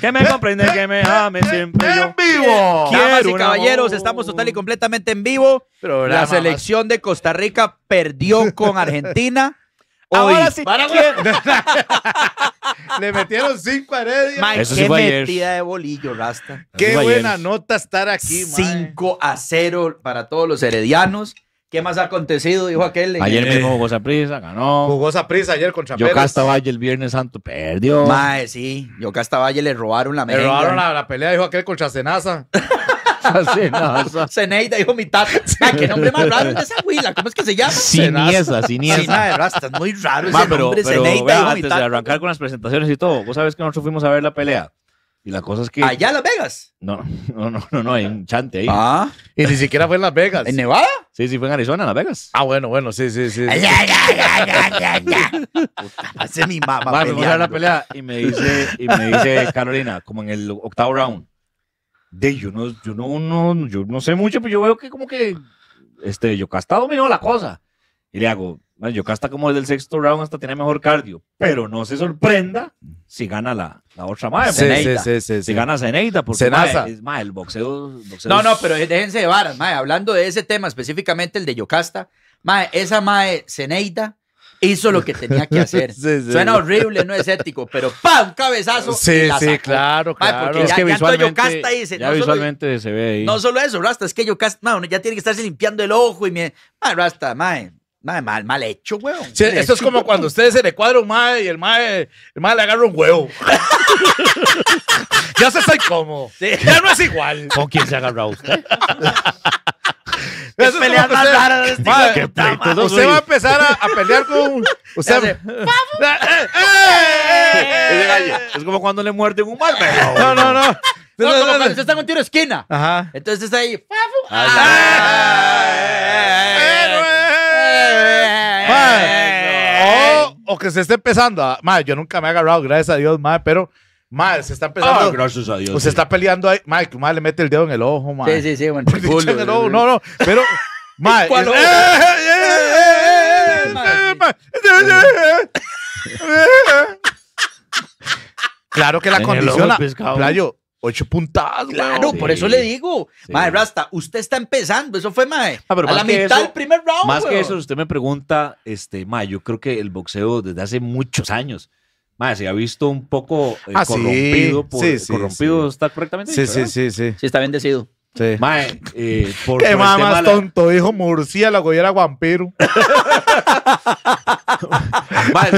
Que me comprende, que me ame siempre yo. ¡En vivo! Damas y caballeros, estamos total y completamente en vivo. La selección de Costa Rica perdió con Argentina. Hoy. Ahora sí. Le metieron cinco a Heredia. Eso qué sí metida de bolillo, Rasta. Qué buena nota estar aquí, man. 5 a 0 para todos los heredianos. ¿Qué más ha acontecido? Dijo aquel. Ayer mismo jugó Prisa, ganó. Jugó Prisa ayer contra Pérez. Yocasta Valle el Viernes Santo perdió. Mae, sí. Yocasta Valle le robaron la merenga. Le robaron la, la pelea, dijo aquel contra Cenaza. Cenaza. Ceneida dijo mitad. tata. qué nombre más raro es de esa huila. ¿Cómo es que se llama? Siniesa, Siniesa. Rasta, está muy raro ese pero, nombre. Antes de arrancar con las presentaciones y todo, vos sabés que nosotros fuimos a ver la pelea y la cosa es que. ¿Allá en Las Vegas? No, no, no, no, no hay un chante ahí. Ah. Y ni siquiera fue en Las Vegas. ¿En Nevada? Sí, sí, fue en Arizona, en Las Vegas. Ah, bueno, bueno, sí, sí, sí. Hace mi mamá. Vale, me a la pelea y me dice, y me dice Carolina, como en el octavo round. De yo no, yo no, no, yo no sé mucho, pero yo veo que como que este, yo castado dominando la cosa. Y le hago, Yocasta hasta como el del sexto round hasta tiene mejor cardio, pero no se sorprenda si gana la, la otra madre, si gana Zeneida, porque el boxeo, No, no, pero déjense de varas, hablando de ese tema, específicamente el de Yocasta, mae, esa mae Zeneida hizo lo que tenía que hacer. Suena horrible, no es ético, pero ¡pa! Un cabezazo. Sí, sí, claro, es ya, que visualmente, ya visualmente se ve ahí. No solo eso, Rasta, es que Yocasta, ya tiene que estarse limpiando el ojo y me, mae, Rasta, mae. Nada, mal, mal hecho, weón. Eso es como cuando ustedes se le cuadra un mae y el mae, el le agarra un huevo. ya se soy como. Ya no es igual. ¿Con quién se agarra usted? es pelear más este Usted va a empezar a, pelear con. un... Eh, eh, eh. es como cuando le muerden un mal, No, no, no. No, como cuando usted está con tiro esquina. Ajá. Entonces está ahí. o que se esté empezando a. Madre, yo nunca me he agarrado, gracias a Dios, madre, pero. Madre, se está ah, empezando. Ah, gracias a Dios. se está peleando ahí. Madre, que madre le mete el dedo en el ojo, madre. Sí, sí, sí, bueno. en el ojo. No, no, pero. Madre. Claro que la condiciona. Playo, ocho puntadas, Claro, por eso le digo. Sí. Madre Rasta, usted está empezando. Eso fue, mae, ah, a la mitad del primer round. Más que eso, usted me pregunta, este, madre, yo creo que el boxeo desde hace muchos años. Madre, se ha visto un poco eh, ah, corrompido. Por, corrompido está correctamente. Sí, sí, sí, sí. Sí, está bendecido. Mae, eh, por, Qué más, tonto, dijo murciélago y era vampiro. mae, se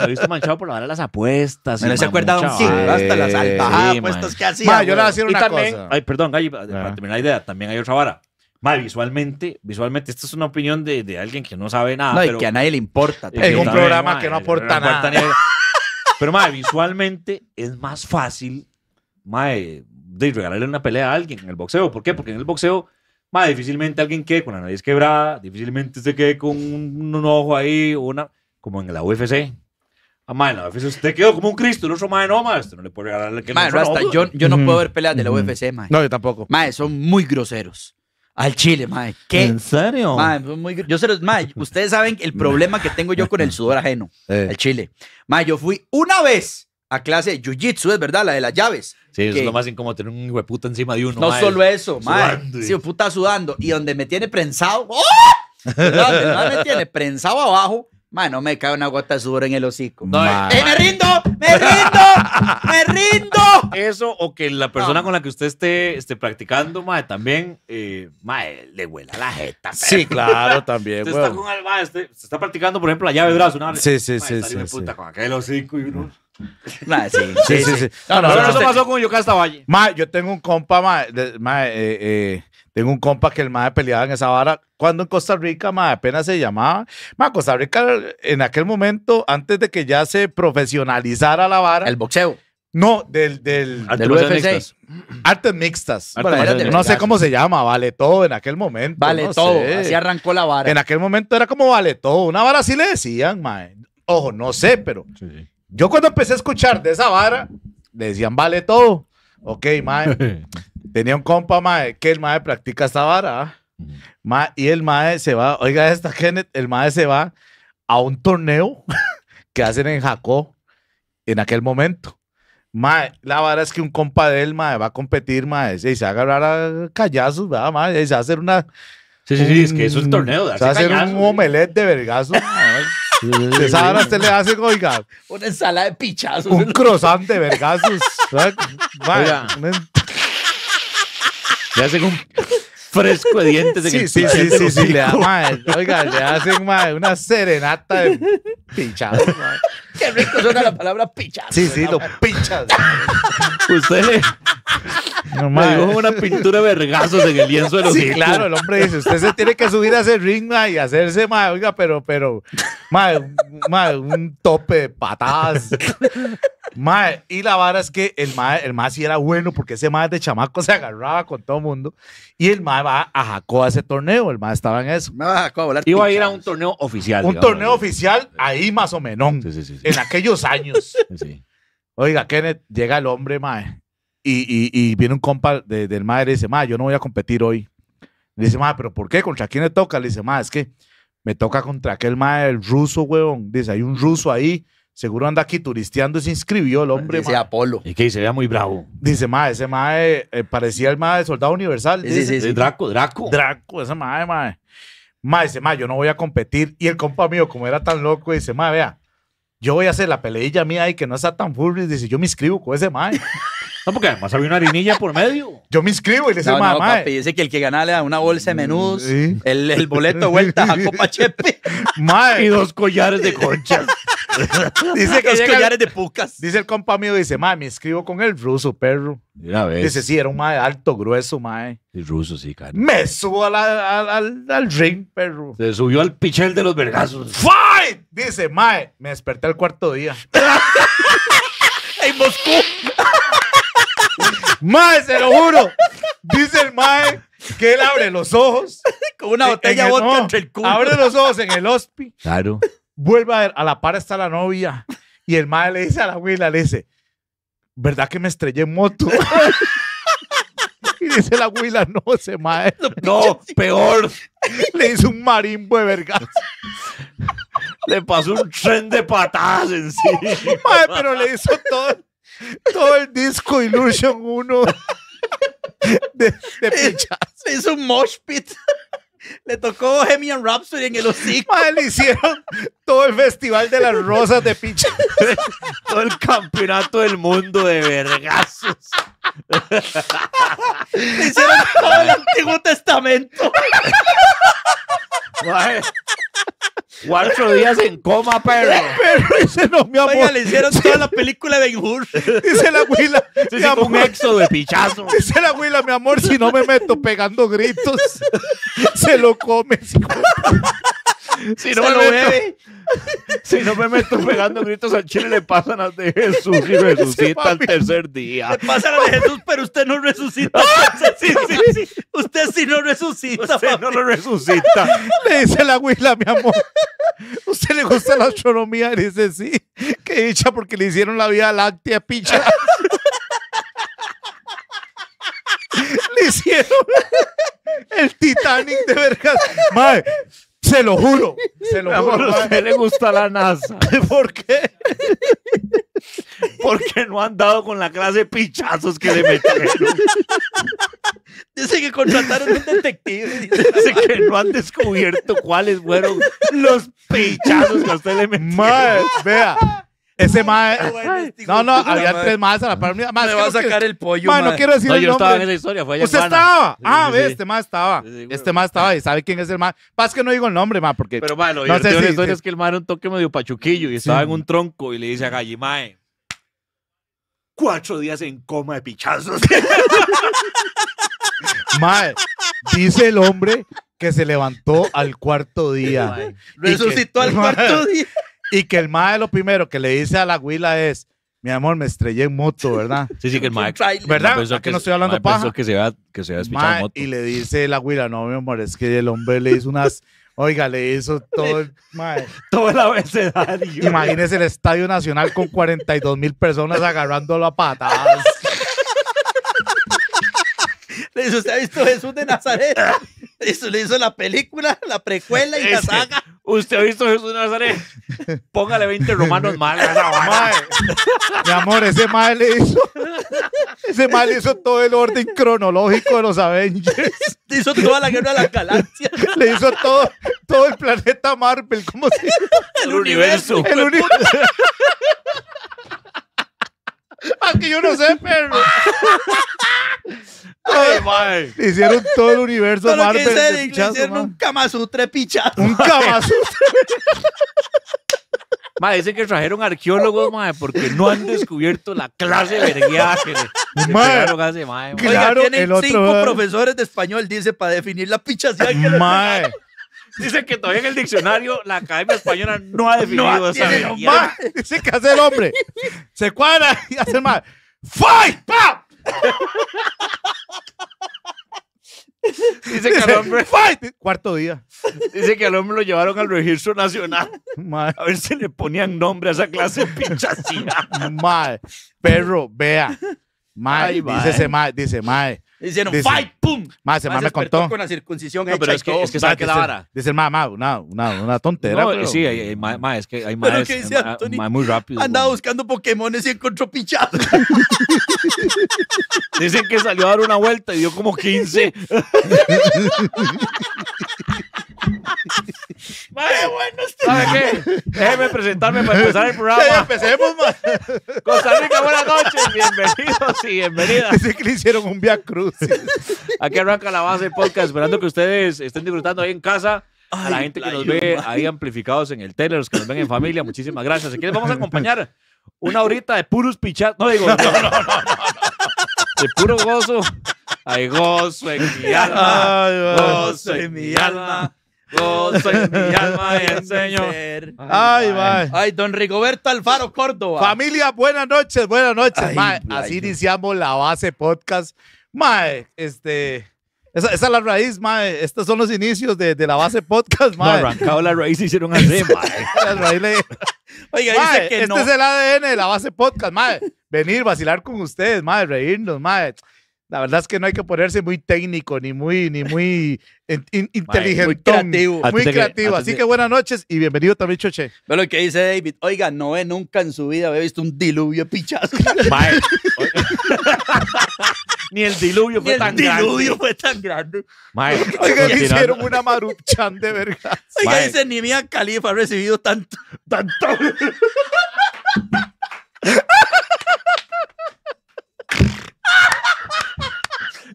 ha, visto, manchado por la hora de las apuestas. Pero se un sí, hasta las altas sí, apuestas que hacía. Mae, yo le voy a decir una también, cosa. Ay, perdón, Galli, para terminar la idea, también hay otra vara. Mae, visualmente, visualmente, esta es una opinión de, de alguien que no sabe nada. pero, y que a nadie le importa. Eh, es pues. un programa que no aporta nada. pero, mae, visualmente es más fácil, mae, de regalarle una pelea a alguien en el boxeo. ¿Por qué? Porque en el boxeo, más difícilmente alguien quede con la nariz quebrada, difícilmente se quede con un, ojo ahí, una, como en la UFC. Ah, en la UFC usted quedó como un Cristo, el otro madre no, no le puede regalarle. que no, yo, no puedo ver peleas de la UFC, mae. No, yo tampoco. más son muy groseros. Al Chile, mae. ¿Qué? ¿En serio? Mae, muy... yo se los, ustedes saben el problema que tengo yo con el sudor ajeno. Eh. Al Chile. Mae, yo fui una vez a clase de Jiu-Jitsu, es verdad, la de las llaves. Sí, es lo más incómodo tener un hueputa encima de uno. No solo eso, madre. si un puta sudando. Y donde me tiene prensado. ¡Oh! donde me tiene prensado abajo. Mae, no me cae una gota de sudor en el hocico. No, eh, eh, ¡Me rindo! ¡Me rindo! ¡Me rindo! Eso, o que la persona con la que usted esté, esté practicando, madre, también, eh, madre, le huela la jeta. Sí, claro, también. Usted está con el, usted, se está practicando, por ejemplo, la llave de brazo. Una, sí, sí, sí. sí, sí. Puta, con aquel hocico y uno sí, sí, sí, eso pasó con yo tengo un compa, eh, eh, tengo un compa que el más peleaba en esa vara. Cuando en Costa Rica, ma, apenas se llamaba. Costa Rica en aquel momento, antes de que ya se profesionalizara la vara. El boxeo. No, del, del, Artes mixtas. no sé cómo se llama, vale todo en aquel momento. Vale todo, así arrancó la vara. En aquel momento era como vale todo, una vara así le decían, mae. Ojo, no sé, pero yo cuando empecé a escuchar de esa vara, le decían, vale todo. Ok, mae. Tenía un compa, mae, que el mae practica esta vara. ¿ah? y el mae se va, oiga esta, Kenneth, el mae se va a un torneo que hacen en Jacó en aquel momento. Mae, la vara es que un compa de él, mae, va a competir, mae, y se va a agarrar a callazos, Y se va a hacer una... Sí, sí, sí, es que es un torneo. se va a hacer un omelette de vergazo. Esa hora usted le hace, oiga. Una ensalada de pichazos. Un croissant de vergazos. Le hacen un fresco de dientes. de que sí, sí, sí, sí, le da, Oiga, le hacen, mae, una serenata de pichazos mae. Que rico suena la palabra pichas. Sí, sí, lo pichas. Usted me una pintura de vergazos en el lienzo de los Sí, claro, el hombre dice: Usted se tiene que subir a ese ring y hacerse, ma, oiga, pero, pero, ma, ma, un tope de patadas. Ma, y la vara es que el ma, el sí era bueno porque ese ma de chamaco se agarraba con todo el mundo. Y el ma va a jacó a ese torneo, el ma estaba en eso. Me va a Jacó a volar Iba a ir a un torneo oficial. Un torneo oficial ahí más o menos. sí, sí, sí en aquellos años. Oiga, Kenneth, llega el hombre, mae, y, viene un compa del mae y dice, mae, yo no voy a competir hoy. dice, mae, ¿pero por qué? ¿Contra quién le toca? Le dice, mae, es que me toca contra aquel mae, el ruso, weón. Dice, hay un ruso ahí, seguro anda aquí turisteando y se inscribió el hombre. Dice Apolo. Y que se vea muy bravo. Dice, ma ese mae eh, parecía el mae de Soldado Universal. Draco, Draco. Draco, ese mae, mae. Mae, dice, ma yo no voy a competir. Y el compa mío, como era tan loco, dice, ma vea, yo voy a hacer la peleilla mía y que no está tan Y Dice, yo me inscribo con ese mae. No, porque además había una harinilla por medio. Yo me inscribo y le dice, no, dice que el que gana le da una bolsa de mm, menús, el, boleto vuelta a Copa Chepe. Mae. Y dos collares de conchas. dice que los de pucas. Dice el compa mío, dice, mae, Me escribo con el ruso, perro. Una vez. Dice, sí, era un mae alto, grueso, mae. El ruso, sí, cara. Me subo al, al, ring, perro. Se subió al pichel de los vergazos. ¡Fight! Dice, mae, me desperté al cuarto día. en Moscú. mae, se lo juro. Dice el mae que él abre los ojos. Con una botella de vodka entre el culo. Abre los ojos en el hospi. Claro. Vuelve a, ver, a la par está la novia. Y el madre le dice a la abuela, le dice, ¿verdad que me estrellé en moto? y dice la abuela, no, se mae. No, peor. Le hizo un marimbo de vergas. le pasó un tren de patadas en sí. Mae, pero le hizo todo, todo el disco Illusion 1 de, de Le hizo un mosh pit. Le tocó Bohemian Rhapsody en el hocico. Madre, le hicieron todo el festival de las rosas de pinche. todo el campeonato del mundo de vergazos. Hicieron todo el Antiguo Testamento. Cuatro días en coma, perro. pero dice, no, mi amor. Oiga, le hicieron toda la película de Injur. Dice la abuela, Sí, un éxodo de pichazo. Dice la huila, mi amor, si no me meto pegando gritos, se lo comes. Si no, me meto, si no me pegando gritos al chile, le pasan las de Jesús y resucita el tercer día. Le pasan las de Jesús, pero usted no resucita. Usted sí no resucita. Usted no lo resucita. Le dice la huila, mi amor. ¿Usted le gusta la astronomía? Le dice sí. Qué dicha porque le hicieron la vida láctea, picha. Le hicieron el Titanic de vergas. Madre, se lo juro. Se lo juro. a usted le gusta la NASA. ¿Por qué? Porque no han dado con la clase de pichazos que le metieron. Dice que contrataron un detective. Dice que no han descubierto cuáles fueron los pichazos que a usted le metieron. Madre, vea. Ese mae. Este no, no, había tres más a la par. Mira, Me va a sacar el pollo, Mae, no quiero decir No, yo estaba en esa historia, Usted estaba. ah, sí, ve, este más estaba. este mae estaba y sabe quién es el más. Paz que no digo el nombre, más porque. Pero, mae, No es que el mae era un toque medio pachuquillo y estaba en un tronco y le dice a Galli, cuatro días en coma de pichazos. mae, dice el hombre que se levantó al cuarto día. Resucitó al cuarto día. Y que el mae lo primero que le dice a la güila es, mi amor, me estrellé en moto, ¿verdad? Sí, sí, que el mae. ¿Verdad? que, que, no estoy hablando paja. que se va, que se en moto. Y le dice la huila, no, mi amor, es que el hombre le hizo unas. Oiga, le hizo todo el, mae. todo el abecedario. Imagínese el Estadio Nacional con 42 mil personas agarrándolo a patadas. ¿Usted ha visto Jesús de Nazaret? le hizo la película, la precuela y la saga. ¿Usted ha visto Jesús Póngale 20 romanos mal. Mi amor, ese mal le hizo. Ese mal hizo todo el orden cronológico de los Avengers. Le Hizo toda la guerra de la galaxia. Le hizo todo, todo el planeta Marvel. ¿Cómo El, universo. El universo. Aunque que yo no sé, pero. Ay, Ay, hicieron todo el universo Pero ¿qué le hicieron un Kamasutra pichado. Un Kamasutra. Ma, dicen que trajeron arqueólogos, ma, porque no han descubierto la clase vergueada que le, pegaron hace, ma. Claro, Oiga, tienen cinco profesores de español, dice, para definir la pichación que Dice que todavía en el diccionario la Academia Española no ha definido esa tiene Dice que hace el hombre. Se cuadra y hace el mal. ¡Fight! ¡Pam! Dice que el hombre. Fight. Cuarto día. Dice que al hombre lo llevaron al registro nacional. Madre. A ver si le ponían nombre a esa clase de pinchacina. Madre. Perro, vea. Mae, dice, madre. dice, madre. Dicen, fight, pum. Más, hermano, me contó. Con la circuncisión pero es que, es que que la vara. Dice más, más, una, una, tontera. sí, hay, es que hay más, muy rápido. Andaba buscando Pokémones y encontró pichados. Dicen que salió a dar una vuelta y dio como 15. Vaya, bueno, este. ¿Sabe qué? Déjeme presentarme para empezar el programa. empecemos, Costa Rica, buenas noches. Bienvenidos y bienvenidas. Dice que le hicieron un Via Cruz. Aquí arranca la base de podcast, esperando que ustedes estén disfrutando ahí en casa. a la gente que nos ve ahí amplificados en el tele, los que nos ven en familia, muchísimas gracias. Si quieren, vamos a acompañar una horita de puros pichados. No digo, no, no, De puro gozo. Ay gozo en mi alma. Ay, gozo en mi alma. Oh, soy mi alma Ay, ay, ay, don Rigoberto Alfaro Córdoba. Familia, buenas noches, buenas noches. mae, así iniciamos la base podcast. Mae, este. Esa, es la raíz, mae. Estos son los inicios de, la base podcast, mae. No, arrancado la raíz hicieron así, mae. la raíz Oiga, dice que este es el ADN de la base podcast, mae. Venir, vacilar con ustedes, mae, reírnos, mae. La verdad es que no hay que ponerse muy técnico ni muy ni muy muy creativo. Muy Así que buenas noches y bienvenido también, Choche. Pero lo que dice David. Oiga, no ve nunca en su vida había visto un diluvio de pichazo. ni el diluvio fue tan grande. El diluvio fue tan grande. Mae. Oiga, le hicieron una maruchan de verga. Oiga, dice ni mi Califa ha recibido tanto. Tanto.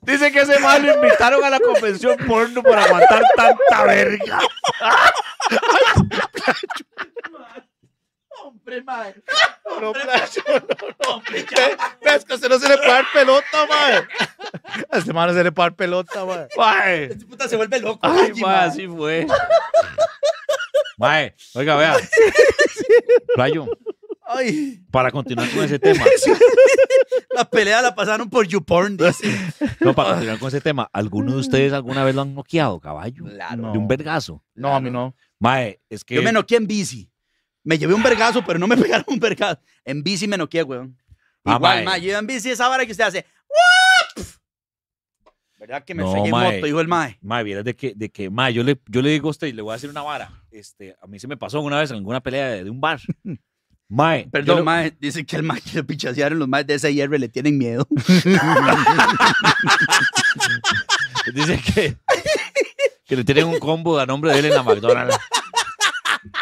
Dice que ese mal lo invitaron a la convención porno para matar tanta verga. Hombre, madre. No, hombre, Ves que a usted no se le puede dar pelota, madre. A este no se le puede dar pelota, madre. Este puta se vuelve loco. Ay, madre, así fue. Mae, oiga, vea. Playo, para continuar con ese tema. La pelea la pasaron por YouPorn, No, para continuar con ese tema, ¿alguno de ustedes mm. alguna vez lo han noqueado, caballo? Claro. De un vergazo. No, a mí no. Mae, es que. Yo me noqueé en bici. Me llevé un ah. vergazo, pero no me pegaron un vergazo. En bici me noqueé, weón. Ah, Igual, mae. Yo en bici esa vara que usted hace. ¿Verdad que me no, en moto, dijo el mae? Mae, vieras de que, de que mae, yo le, yo le digo a usted, Y le voy a decir una vara. Este, a mí se me pasó una vez en alguna pelea de un bar. Mae. Perdón, mae. Dicen que el mae que lo pichasearon los maes de hierba le tienen miedo. Dicen que, que le tienen un combo a nombre de él en la McDonald's.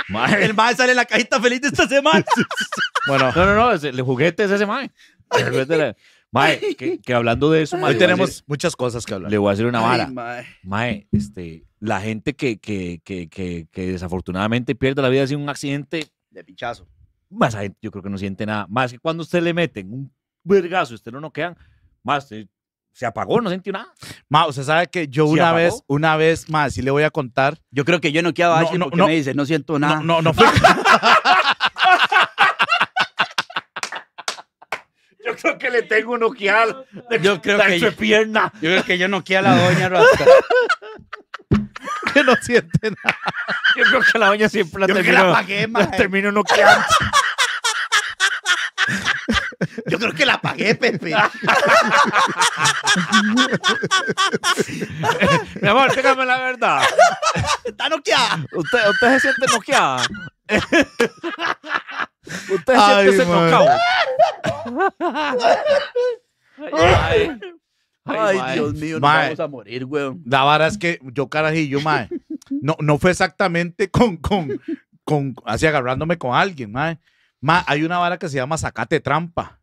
Mae. El mae sale en la cajita feliz de esta semana. bueno, no, no, no. El juguete es ese mae. Mae, que, hablando de eso, mae, hoy tenemos muchas cosas que hablar. Le voy a hacer una vara. mae. este, la gente que, que, que, que, desafortunadamente pierde la vida sin un accidente. De pinchazo más gente yo creo que no siente nada. Más que cuando usted le meten un vergazo y usted no quedan más eh, se, apagó, no sintió nada. Ma, usted sabe que yo una vez, una vez más, sí le voy a contar. Yo creo que yo no quedaba no, no, me dice, no siento nada. No, no, no Yo creo que le tengo un ojeal. yo creo que yo, pierna. Yo creo que yo no a la doña que no siente nada. Yo creo que la doña siempre la Yo termino. la pagué, la termino Yo creo que la pagué, Pepe. Mi amor, dígame la verdad. Está noqueada. ¿Usted, usted se siente noqueada? ¿Usted se siente ese noqueado? ay. Ay, Dios mío, nos vamos a morir, weón. La vara es que yo, carajillo, mae, no, no fue exactamente con, con, con, así agarrándome con alguien, mae. Hay una vara que se llama sacate trampa.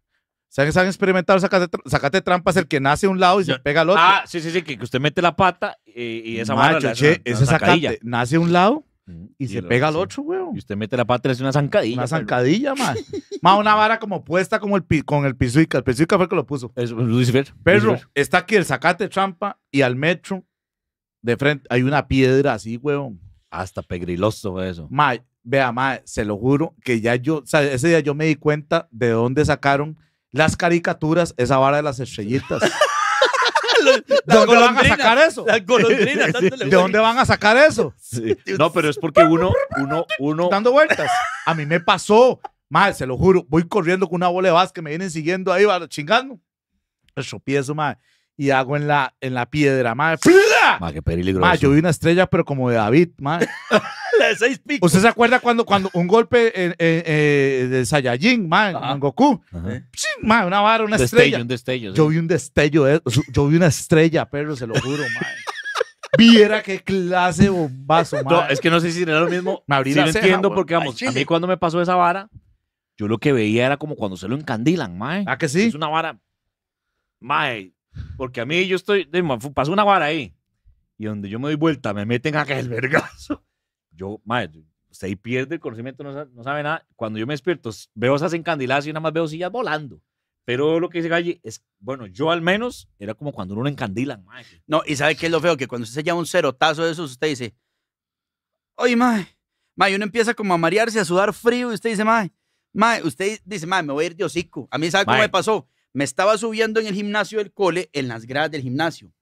¿Saben que han experimentado sacate, trampa? Es el que nace un lado y se pega al otro. Ah, sí, sí, sí, que usted mete la pata y, y esa vara la, ese sacate nace un lado y, se pega al otro, weón. Y usted mete la pata y una zancadilla. Una pues, zancadilla, más, más una vara como puesta como el con el pisuica, El pisuica fue el que lo puso. Es Lucifer. perro, está aquí el sacate trampa y al metro de frente hay una piedra así, weón. Hasta pegriloso eso. Ma, vea, ma, se lo juro que ya yo, o sea, ese día yo me di cuenta de dónde sacaron las caricaturas, esa vara de las estrellitas. ¿De dónde van a sacar eso? ¿De dónde van a sacar eso? No, pero es porque uno, uno, uno. Dando vueltas. A mí me pasó. Madre, se lo juro. Voy corriendo con una bola de básquet, me vienen siguiendo ahí, chingando. El su madre y hago en la, en la piedra, madre. Ma, qué peligroso. Ma, yo vi una estrella, pero como de David, madre. de seis picos. ¿Usted se acuerda cuando, cuando un golpe eh, eh, eh, de Saiyajin, madre, en Goku? Madre, una vara, una estrella. Yo vi un destello, yo vi una estrella, pero se lo juro, madre. Viera qué clase bombazo, madre. No, es que no sé si era lo mismo. Me abrí no entiendo porque, vamos, a mí cuando me pasó esa vara, yo lo que veía era como cuando se lo encandilan, madre. ¿Ah, que sí? Es una vara, mae, porque a mí yo estoy, pasó una vara ahí. Y donde yo me doy vuelta, me meten a aquel vergazo. Yo, madre, usted ahí pierde el conocimiento, no sabe, nada. Cuando yo me despierto, veo esas encandiladas y nada más veo sillas volando. Pero lo que dice Galli es, bueno, yo al menos era como cuando uno lo encandilan, No, y ¿sabe qué es lo feo? Que cuando usted se llama un cerotazo de esos, usted dice, oye, madre, madre, uno empieza como a marearse, a sudar frío, y usted dice, madre, madre, usted dice, madre, me voy a ir de hocico. A mí, ¿sabe cómo me pasó? Me estaba subiendo en el gimnasio del cole, en las gradas del gimnasio.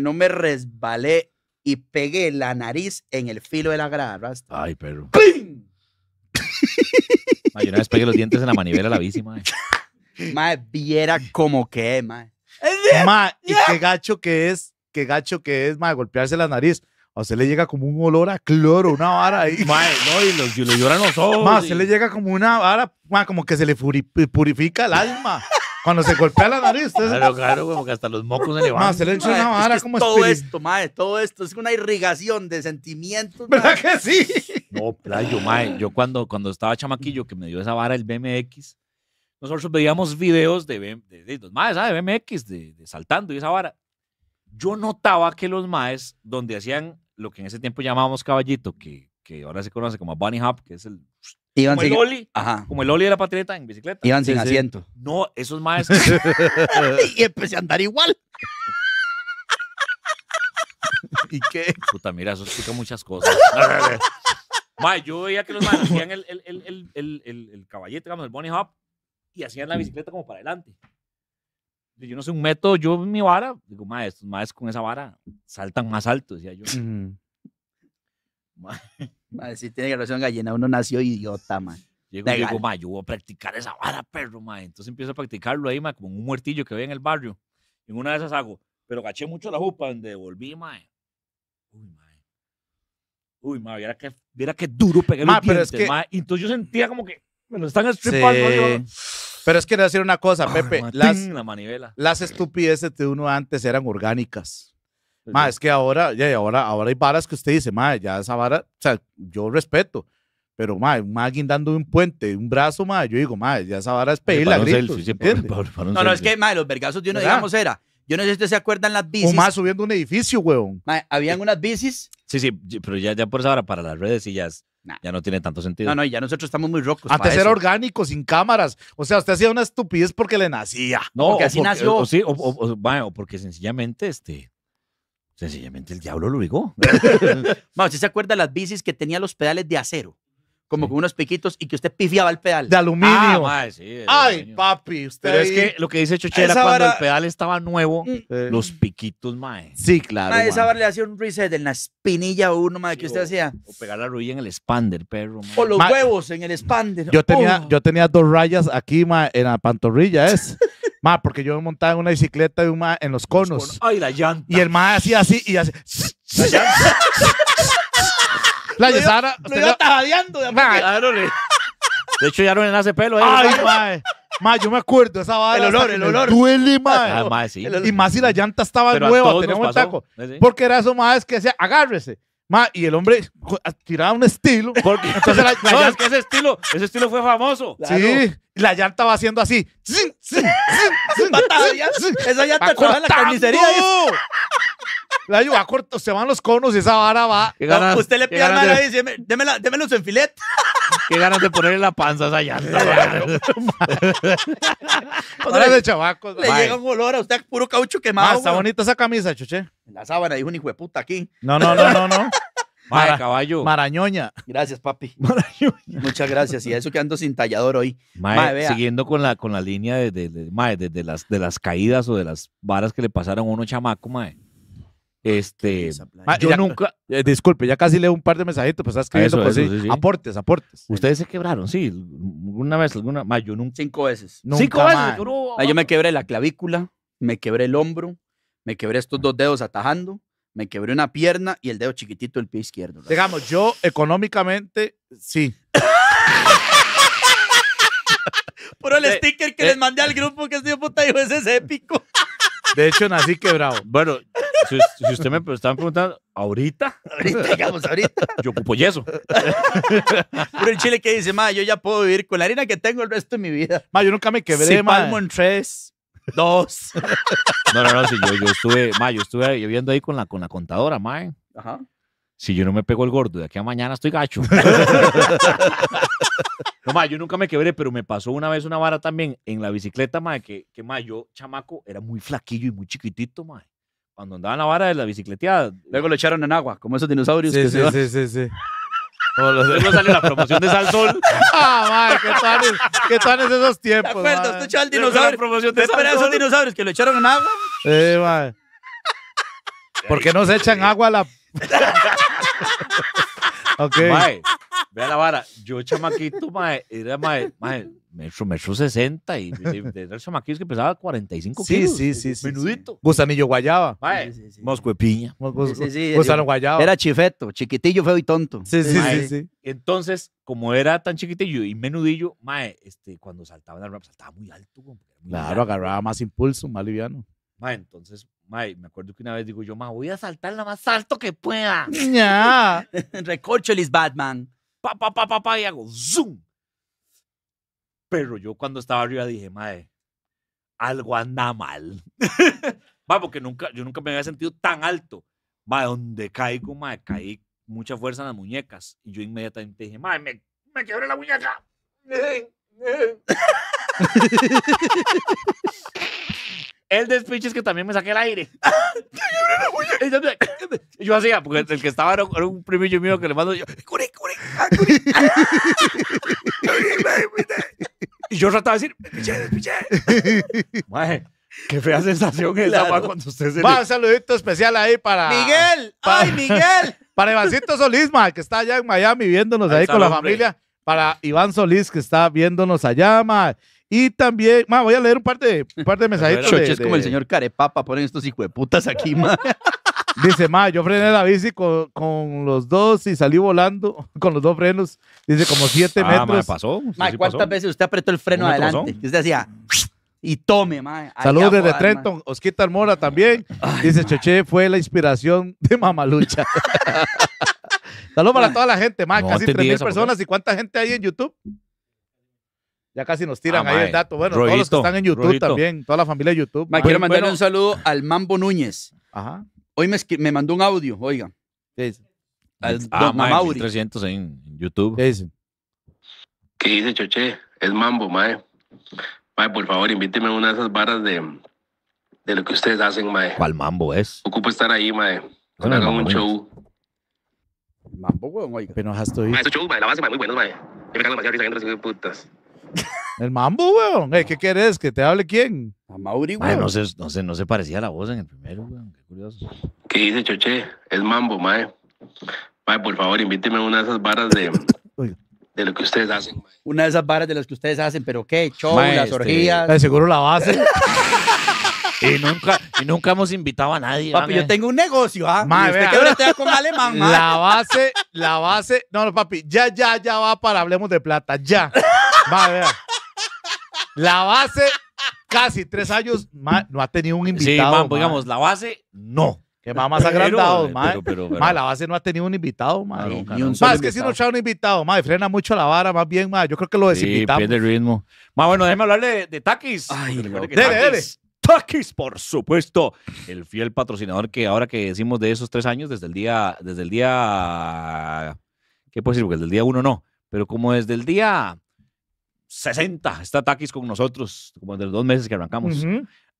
no me resbalé y pegué la nariz en el filo de la grada, Ay, pero. yo una vez pegué los dientes en la manivela de la bici, madre. Madre, viera como que, madre. Madre, y qué gacho que es, qué gacho que es, madre, golpearse la nariz. O usted le llega como un olor a cloro, una vara ahí. madre. no, y los, le lloran los ojos. Mae, le llega como una vara, como que se le purifica el alma. Cuando se golpea la nariz. Claro, claro, como que hasta los mocos se le van. se le vara Todo esto, mae, todo esto es una irrigación de sentimientos. ¿Verdad que sí? No, playo, mae. Yo cuando, cuando estaba chamaquillo que me dio esa vara el BMX, nosotros veíamos videos de, de, los maes, ¿sabes? De BMX, de, saltando y esa vara. Yo notaba que los maes, donde hacían lo que en ese tiempo llamábamos caballito, que, que ahora se conoce como bunny hop, que es el Iban como, el Oli, ajá. como el Oli de la patineta en bicicleta. Iban sin asiento. No, esos maestros y empecé a andar igual. ¿Y qué? Puta, mira, eso explica muchas cosas. ma, yo veía que los maestros hacían el, el, el, el, caballete, digamos, el bunny hop, y hacían la bicicleta como para adelante. yo no sé, un método, yo mi vara, digo, ma, estos maes con esa vara saltan más alto, decía yo. Si tiene relación gallina, uno nació idiota, man. Llego digo, yo voy a practicar esa vara, perro, Entonces empiezo a practicarlo ahí, ma, como un muertillo que ve en el barrio. En una de esas hago, pero caché mucho la jupa donde volví, ma. Uy, ma. Uy, viera que, duro pegué pero es que... entonces yo sentía como que me lo están estripando. Pero es que decir una cosa, Pepe. las, la manivela. las estupideces de uno antes eran orgánicas. Pues ma, es que ahora, ya, ahora, ahora hay varas que usted dice, ma, ya esa vara, o sea, yo respeto, pero ma, un dando un puente, un brazo, ma, yo digo, ma, ya esa vara es pedirle no, no, es que, ma, los vergazos de uno, digamos, era, yo no sé si ustedes se acuerdan las bicis. O más subiendo un edificio, weón. Ma, habían eh. unas bicis. Sí, sí, pero ya, ya por esa vara para las redes y ya Ya no tiene tanto sentido. No, no, ya nosotros estamos muy rocos. Antes ser orgánico, sin cámaras. O sea, usted hacía una estupidez porque le nacía. No, porque así nació. O, sí, o, o, porque sencillamente este, Sencillamente el diablo lo obligó. ¿Vamos? ¿Usted se acuerda de las bicis que tenía los pedales de acero? Como con unos piquitos y que usted pifiaba el pedal. De aluminio. Ah, Ay, papi, usted. Pero es que lo que dice Chochera, cuando el pedal estaba nuevo, mm. los piquitos, mae. Sí, claro. mae. esa barra le hacía un reset en la espinilla a uno, que usted hacía. O pegar la ruilla en el spander, perro. mae. O los huevos en el spander. Yo tenía, oh. yo tenía dos rayas aquí, en la pantorrilla, es. más porque yo me montaba en una bicicleta de un ma en los conos. Ay, la llanta. Y el ma hacía así y hacía. La llanta. La Lo iba, De, hecho, ya no le nace pelo. Ay, mae. Eh. Ma, yo me acuerdo esa El olor, el olor. Duele, mae. Y más si la llanta estaba Pero nueva, tenemos un taco. ¿eh? Porque era eso, más es que decía, agárrese. Ma, y el hombre tiraba un estilo. entonces la, es que ese estilo, ese estilo fue famoso. Sí, la llanta va haciendo así. Esa llanta con en la carnicería. La se van los conos y esa vara va. usted le pide al man y dice, Démelo en Qué ganas de ponerle la panza a esa llanta. Ahora de chavacos. Le llega un olor a usted puro caucho quemado. está bonita esa camisa, En La sábana dijo un hijo de puta aquí. No, no, no, no, no. Mara, caballo. Marañoña. Gracias, papi. Marañoña. Muchas gracias. Y eso que ando sin tallador hoy. Mae, siguiendo con la, con la línea de, de, las, de las caídas o de las varas que le pasaron a uno chamaco, mae. Este, ah, yo nunca, eh, disculpe, ya casi leo un par de mensajitos, pues ah, sí, aportes, aportes. Ustedes se quebraron, sí, una vez, alguna, ma, yo nunca. Cinco veces. Cinco veces. Ah, yo, me quebré la clavícula, me quebré el hombro, me quebré estos dos dedos atajando, me quebré una pierna y el dedo chiquitito del pie izquierdo. Digamos, yo económicamente, sí. por el eh, sticker que les eh. mandé al grupo que este puta dijo, ese es épico. de hecho, nací quebrado. Bueno, si, usted me estaban preguntando, ahorita. Ahorita, digamos, ahorita. Yo ocupo yeso. Pero el chile que dice, ma, yo ya puedo vivir con la harina que tengo el resto de mi vida. Ma, yo nunca me quebré, si palmo en tres, dos. No, no, no, si yo, estuve, ma, yo estuve viviendo ahí con la, con la contadora, ma. Eh. Ajá si yo no me pego el gordo de aquí a mañana estoy gacho. no, ma, yo nunca me quebré, pero me pasó una vez una vara también en la bicicleta, ma, que, que ma, yo, chamaco, era muy flaquillo y muy chiquitito, ma cuando andaban la vara de la bicicleteada. Luego lo echaron en agua, como esos dinosaurios sí, sí, sí, sí, sí, sí. Luego sale la promoción de Salsol. ah, madre, qué tal es, qué esos tiempos. ¿Te acuerdas? Usted el dinosaurio. promoción de esos dinosaurios que lo echaron en agua. Sí, madre. ¿Por qué no se echan agua a la. ok. Mae, vea la vara. Yo, chamaquito, mae, era mae, mae. Metro, metro 60 y de Nelson es que pesaba 45 sí, kilos. Sí, sí, sí. Menudito. Gusanillo Guayaba. Mae, Mosco de piña. Gusano Guayaba. Era chifeto, chiquitillo, feo y tonto. Sí, sí, sí, Entonces, como era tan chiquitillo y menudillo, mae, este, cuando saltaba en saltaba muy alto. claro, agarraba más impulso, más liviano. Mae, entonces, mae, me acuerdo que una vez digo yo, mae, voy a saltar lo más alto que pueda. Ya. is Batman. Pa, pa, pa, pa, pa, y hago zoom pero yo cuando estaba arriba dije, madre, algo anda mal. Va, porque nunca, yo nunca me había sentido tan alto. Va, donde caigo, mae, caí mucha fuerza en las muñecas. Y yo inmediatamente dije, mae, me, me quebré la muñeca. el despiche es que también me saqué el aire. yo hacía, porque el que estaba era un, primillo mío que le mando yo. Ah, y yo trataba de decir, despiché, despiché. Maje, qué fea sensación es esa, cuando usted se. Va, un saludito especial ahí para. ¡Miguel! ¡Ay, Miguel! Para Ivancito Solís, que está allá en Miami viéndonos ahí, con la familia. Para Iván Solís, que está viéndonos allá, ma. Y también, ma, voy a leer un par de, mensajitos. es como el señor Carepapa, ponen estos de putas aquí, ma. Dice, ma, yo frené la bici con, los dos y salí volando con los dos frenos. Dice, como siete ah, metros. Ma, pasó. Ma, ¿cuántas veces usted apretó el freno adelante? Y Usted decía y tome, ma. Saludos desde Trenton, Osquita Almora también. Dice Choché, fue la inspiración de Mamalucha. Saludos para toda la gente, ma. Casi casi mil personas. ¿Y cuánta gente hay en YouTube? Ya casi nos tiran ah, ahí el dato. Bueno, todos los que están en YouTube también, toda la familia de YouTube. Ma, quiero mandarle un saludo al Mambo Núñez. Ajá. Hoy me, me mandó un audio, oiga. ¿Qué dice? Al, ah, mae, Mauri. 300 en YouTube. ¿Qué dice? ¿Qué dice Choche? Es mambo, mae. Mae, por favor, invíteme a una de esas barras de, de lo que ustedes hacen, mae. ¿Cuál mambo es? Ocupo estar ahí, mae. No, hagan un show. Mambo, weón, oiga. Pero no has estoy. Mae, un show, mae, la base, mae, muy buenos, mae. Yo me cago demasiado risa que putas. El mambo, weón. ¿Qué querés? ¿Que te hable quién? A Mauri, weón. no, sé, no, se, no se parecía la voz en el primero, weón. Qué curioso. ¿Qué dice Choche? Es mambo, mae. Mae, por favor, invíteme a una de esas barras de, de lo que ustedes hacen. Una de esas barras de las que ustedes hacen, pero qué, show, las este, orgías. seguro la base. Y nunca, y nunca hemos invitado a nadie. Papi, yo tengo un negocio, ¿ah? usted que con alemán, La base, la base. no, papi, ya, ya, ya va para hablemos de plata, ya. Madre La base, casi tres años, no ha tenido un invitado. Sí, digamos, la base, no. Que más más agrandados, más. la base no ha tenido un invitado, Madre. ni es que si no trae un invitado, Madre, Frena mucho la vara, más bien, Madre, Yo creo que lo desinvitamos. Sí, pierde el ritmo. Más bueno, déjeme hablarle de, Takis. Ay, Takis, por supuesto. El fiel patrocinador que ahora que decimos de esos tres años, desde el día. Desde el día ¿Qué puedo decir? Porque desde el día uno no. Pero como desde el día 60. Está Takis con nosotros, como de los dos meses que arrancamos.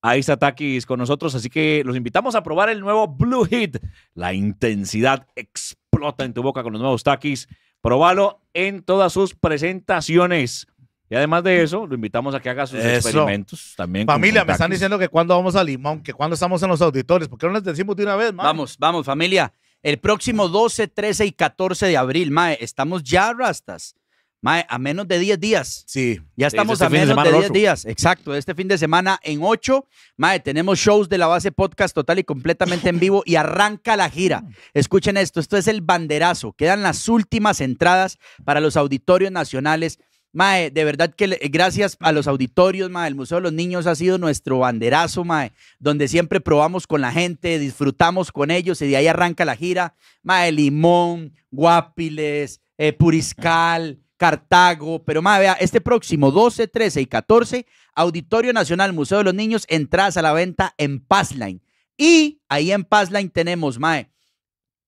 Ahí está Takis con nosotros, así que los invitamos a probar el nuevo Blue Hit. La intensidad explota en tu boca con los nuevos Takis. Probalo en todas sus presentaciones. Y además de eso, lo invitamos a que haga sus experimentos también. Familia, me están diciendo que cuando vamos a Limón, que cuando estamos en los auditores, porque no les decimos de una vez, más Vamos, vamos, familia. El próximo 12, 13 y 14 de abril, mae, estamos ya rastas. Mae, a menos de 10 días. Sí. Ya estamos este a menos de, 10 días. Exacto. Este fin de semana en 8. Mae, tenemos shows de la base podcast total y completamente en vivo y arranca la gira. Escuchen esto. Esto es el banderazo. Quedan las últimas entradas para los auditorios nacionales. Mae, de verdad que gracias a los auditorios, Mae, el Museo de los Niños ha sido nuestro banderazo, Mae, donde siempre probamos con la gente, disfrutamos con ellos y de ahí arranca la gira. Mae, Limón, Guapiles, eh, Puriscal. Cartago, pero mae, vea, este próximo 12, 13 y 14, Auditorio Nacional Museo de los Niños, entradas a la venta en Passline. Y ahí en Passline tenemos, mae,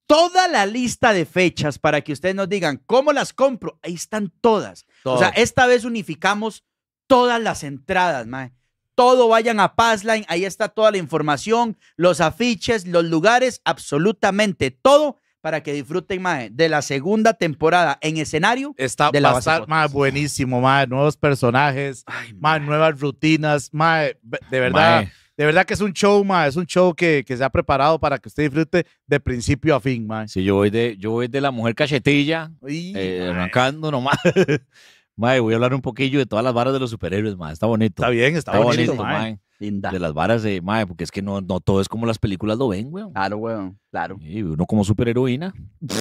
toda la lista de fechas para que ustedes nos digan cómo las compro. Ahí están todas. O sea, esta vez unificamos todas las entradas, mae. Todo vayan a Passline, ahí está toda la información, los afiches, los lugares, absolutamente todo para que disfruten mae, de la segunda temporada en escenario. Está de la más buenísimo, mae, nuevos personajes, más nuevas rutinas, mae, de verdad. De verdad que es un show, mae, es un show que, se ha preparado para que usted disfrute de principio a fin, mae. Sí, yo voy de, yo voy de la mujer cachetilla, eh, arrancando nomás. Mae, voy a hablar un poquillo de todas las varas de los superhéroes, mae. Está bonito. Está bien, está, bonito, mae. Linda. De las varas de, mae, porque es que no, no todo es como las películas lo ven, weón. Claro, weón, claro. Y uno como superheroína.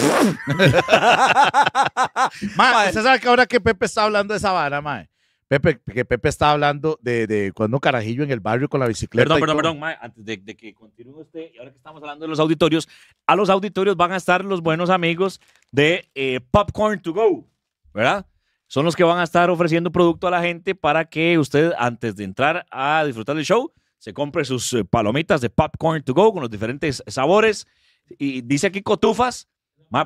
mae, ¿se sabe que ahora que Pepe está hablando de esa vara, mae? Pepe, que Pepe está hablando de, cuando Carajillo en el barrio con la bicicleta. Perdón, perdón, perdón, mae, antes de, que continúe usted, y ahora que estamos hablando de los auditorios, a los auditorios van a estar los buenos amigos de eh, Popcorn to Go, ¿verdad? son los que van a estar ofreciendo producto a la gente para que usted, antes de entrar a disfrutar del show, se compre sus eh, palomitas de popcorn to go con los diferentes sabores. Y dice aquí cotufas,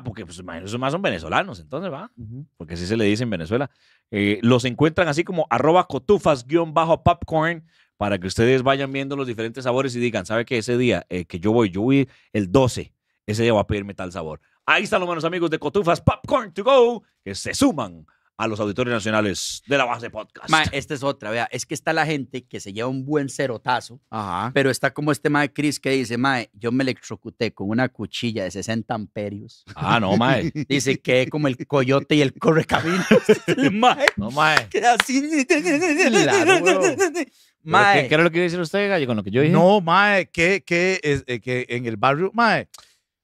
porque pues, esos más son venezolanos, entonces va, porque así se le dice en Venezuela. Eh, los encuentran así como arroba cotufas guión bajo popcorn para que ustedes vayan viendo los diferentes sabores y digan, ¿sabe qué? Ese día eh, que yo voy, yo voy el 12, ese día va a pedirme tal sabor. Ahí están los buenos amigos de Cotufas Popcorn to go que se suman a los auditores nacionales de la base de podcast. Ma, esta es otra, vea, es que está la gente que se lleva un buen cerotazo, Ajá. pero está como este mae Chris que dice, mae, yo me electrocuté con una cuchilla de 60 amperios. Ah, no, mae. Dice que como el coyote y el correcaminos. mae. No, mae. Que así. mae. ¿Qué, era lo que iba a decir usted, Gallo, con lo que yo dije? No, mae, que, que, eh, que en el barrio, mae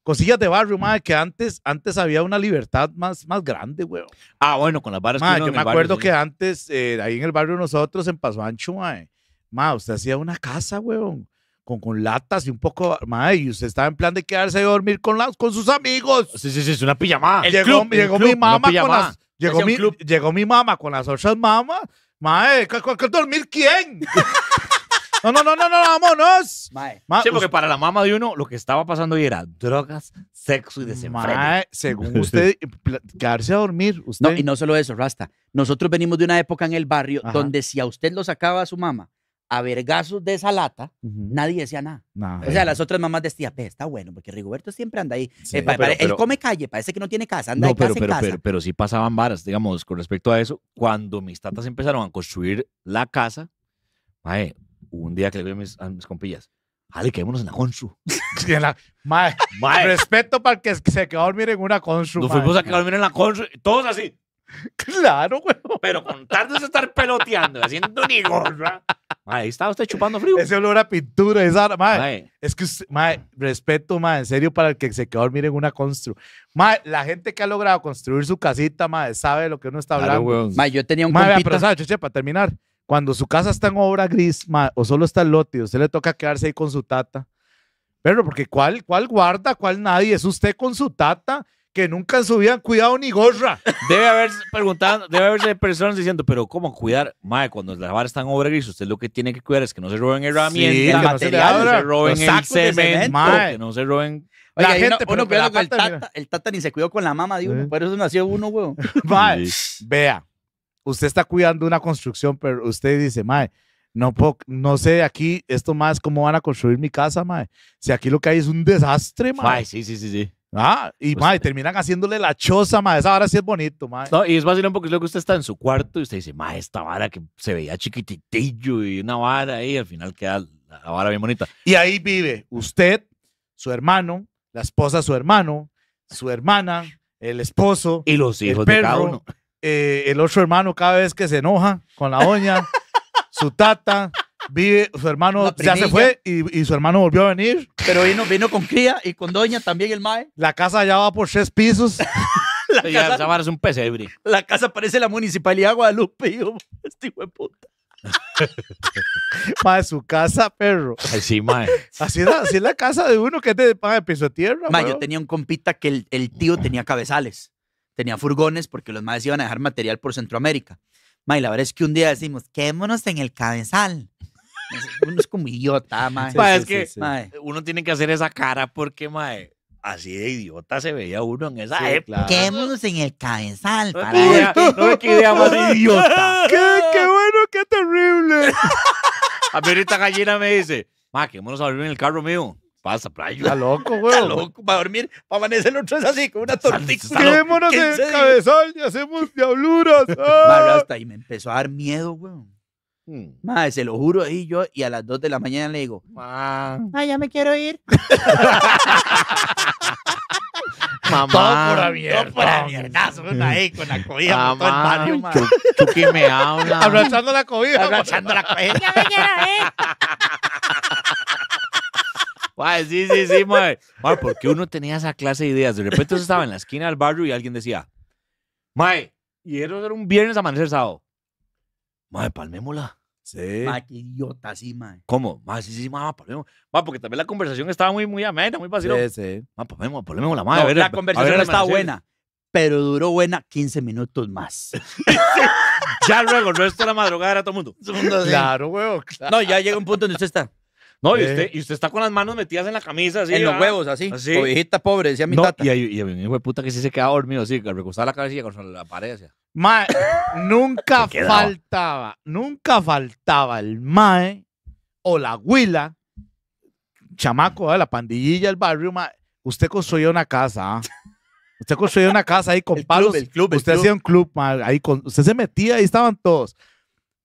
cosillas de barrio, madre, que antes, antes había una libertad más, más grande, weón. Ah, bueno, con las barras que Yo me acuerdo que antes, eh, ahí en el barrio nosotros, en Paso Ancho, madre, madre, usted hacía una casa, weón. Con, con latas y un poco, madre, y usted estaba en plan de quedarse a dormir con, con sus amigos. Sí, sí, sí, es una pijamada. El llegó club, mi mamá con las, llegó mi, mi mamá con las otras mamás. Madre, ¿qué dormir quién? No, no, no, no, no, vámonos. sí, porque para la mamá de uno, lo que estaba pasando ahí era drogas, sexo y desenfreno. según usted, quedarse a dormir. Usted. No, y no solo eso, Rasta. Nosotros venimos de una época en el barrio donde si a usted lo sacaba a su mamá a vergazos de esa lata, nadie decía nada. o sea, eh. las otras mamás decían, está bueno, porque Rigoberto siempre anda ahí. Eh, él come calle, parece que no tiene casa, anda no, pero, pero, pero, sí pasaban varas, digamos, con respecto a eso. Cuando mis tatas empezaron a construir la casa, mae, un día que le digo a mis, compillas, mis compillas, Ale, quedémonos en la constru. mae, Respeto para el que se quedó a dormir en una constru. Nos fuimos a quedar a dormir en la constru, todos así. Claro, güey. Pero con tardes de estar peloteando, haciendo ni gorra. Mae, estaba usted chupando frío. Ese olor a pintura, esa. Mae, Es que, respeto, mae, en serio, para el que se quedó a dormir en una constru. Mae, la gente que ha logrado construir su casita, mae, sabe de lo que uno está hablando. Claro, yo tenía un mae, compita. Pero, para terminar, cuando su casa está en obra gris o solo está el lote y usted le toca quedarse ahí con su tata. Pero porque ¿cuál, cuál guarda, cuál nadie? Es usted con su tata que nunca en su vida han cuidado ni gorra. Debe haberse preguntado, debe haberse personas diciendo, pero ¿cómo cuidar? Mae, cuando la vara está en obra gris, usted lo que tiene que cuidar es que no se roben herramientas, material, no roben el cemento, que no se roben... la gente, pero el, tata, ni se cuidó con la mamá digo. por eso nació uno, weón. vea, usted está cuidando una construcción, pero usted dice, mae, no, puedo, no sé aquí, esto más, cómo van a construir mi casa, mae. Si aquí lo que hay es un desastre, mae. sí, sí, sí, sí. Ah, y pues terminan haciéndole la choza, mae. Esa vara sí es bonito, mae. No, y es más porque que usted está en su cuarto y usted dice, mae, esta vara que se veía chiquititillo y una vara ahí, al final queda la vara bien bonita. Y ahí vive usted, su hermano, la esposa su hermano, su hermana, el esposo. Y los hijos de cada uno. Eh, el otro hermano cada vez que se enoja con la doña, su tata, vive, su hermano ya se fue y, su hermano volvió a venir. Pero vino, vino con cría y con doña también el mae. La casa ya va por tres pisos. la casa, un pesebre. La casa parece la municipalidad de Guadalupe, hijo. Este hijo puta. su casa, perro. Así es, la, así la casa de uno que te de, de piso de tierra. Mae, yo tenía un compita que el tío tenía cabezales tenía furgones porque los madres iban a dejar material por Centroamérica. Ma, la verdad es que un día decimos, quémonos en el cabezal. Uno es como idiota, mae. es que uno tiene que hacer esa cara porque, mae, así de idiota se veía uno en esa época. Quémonos en el cabezal. Para qué idea más idiota. ¿Qué, bueno, qué terrible. a mí Gallina me dice, mae, quémonos a abrir en el carro mío pasa, playo. Está loco, güey. Está loco. Para dormir, para amanecer otro es así, con una tortita. Quedémonos el cabezal y hacemos diabluras. Y ah. hasta ahí me empezó a dar miedo, güey. Hmm. Madre, se lo juro, ahí yo, y a las 2 de la mañana le digo, ah, ya me quiero ir. Mamá, todo por abierto. Todo por ahí con la cobija. todo el barrio, me hablas. Abrazando la cobija. Abrazando la cobija. Ya me quiero Mae, sí, sí, sí, mae. Mae, porque uno tenía esa clase de ideas? De repente usted estaba en la esquina del barrio y alguien decía, mae, y era un viernes amanecer sábado. Mae, palmémosla. Sí. Mae, qué idiota, sí, mae. ¿Cómo? Mae, sí, sí, mae, palmémosla. Mae, porque también la conversación estaba muy, muy amena, muy pasiva. Sí, sí. Mae, palmémosla, palmémosla, la la conversación estaba buena, pero duró buena 15 minutos más. ya luego, el resto de la madrugada era todo mundo. claro, No, ya llega un punto donde usted está. No, y, usted, y usted está con las manos metidas en la camisa, así. En los ah, huevos, así. así. pobre, decía mi tata. Y, a mi hijo de puta que sí se quedaba dormido, así, que recostaba la cabecilla con la pared, así. Mae, nunca faltaba, nunca faltaba el mae o la huila, chamaco de ¿eh? la pandillilla el barrio, mae. Usted construyó una casa, ¿ah? Usted construyó una casa ahí con el palos. Club, el club, usted hacía un club, ahí con, usted se metía, ahí estaban todos.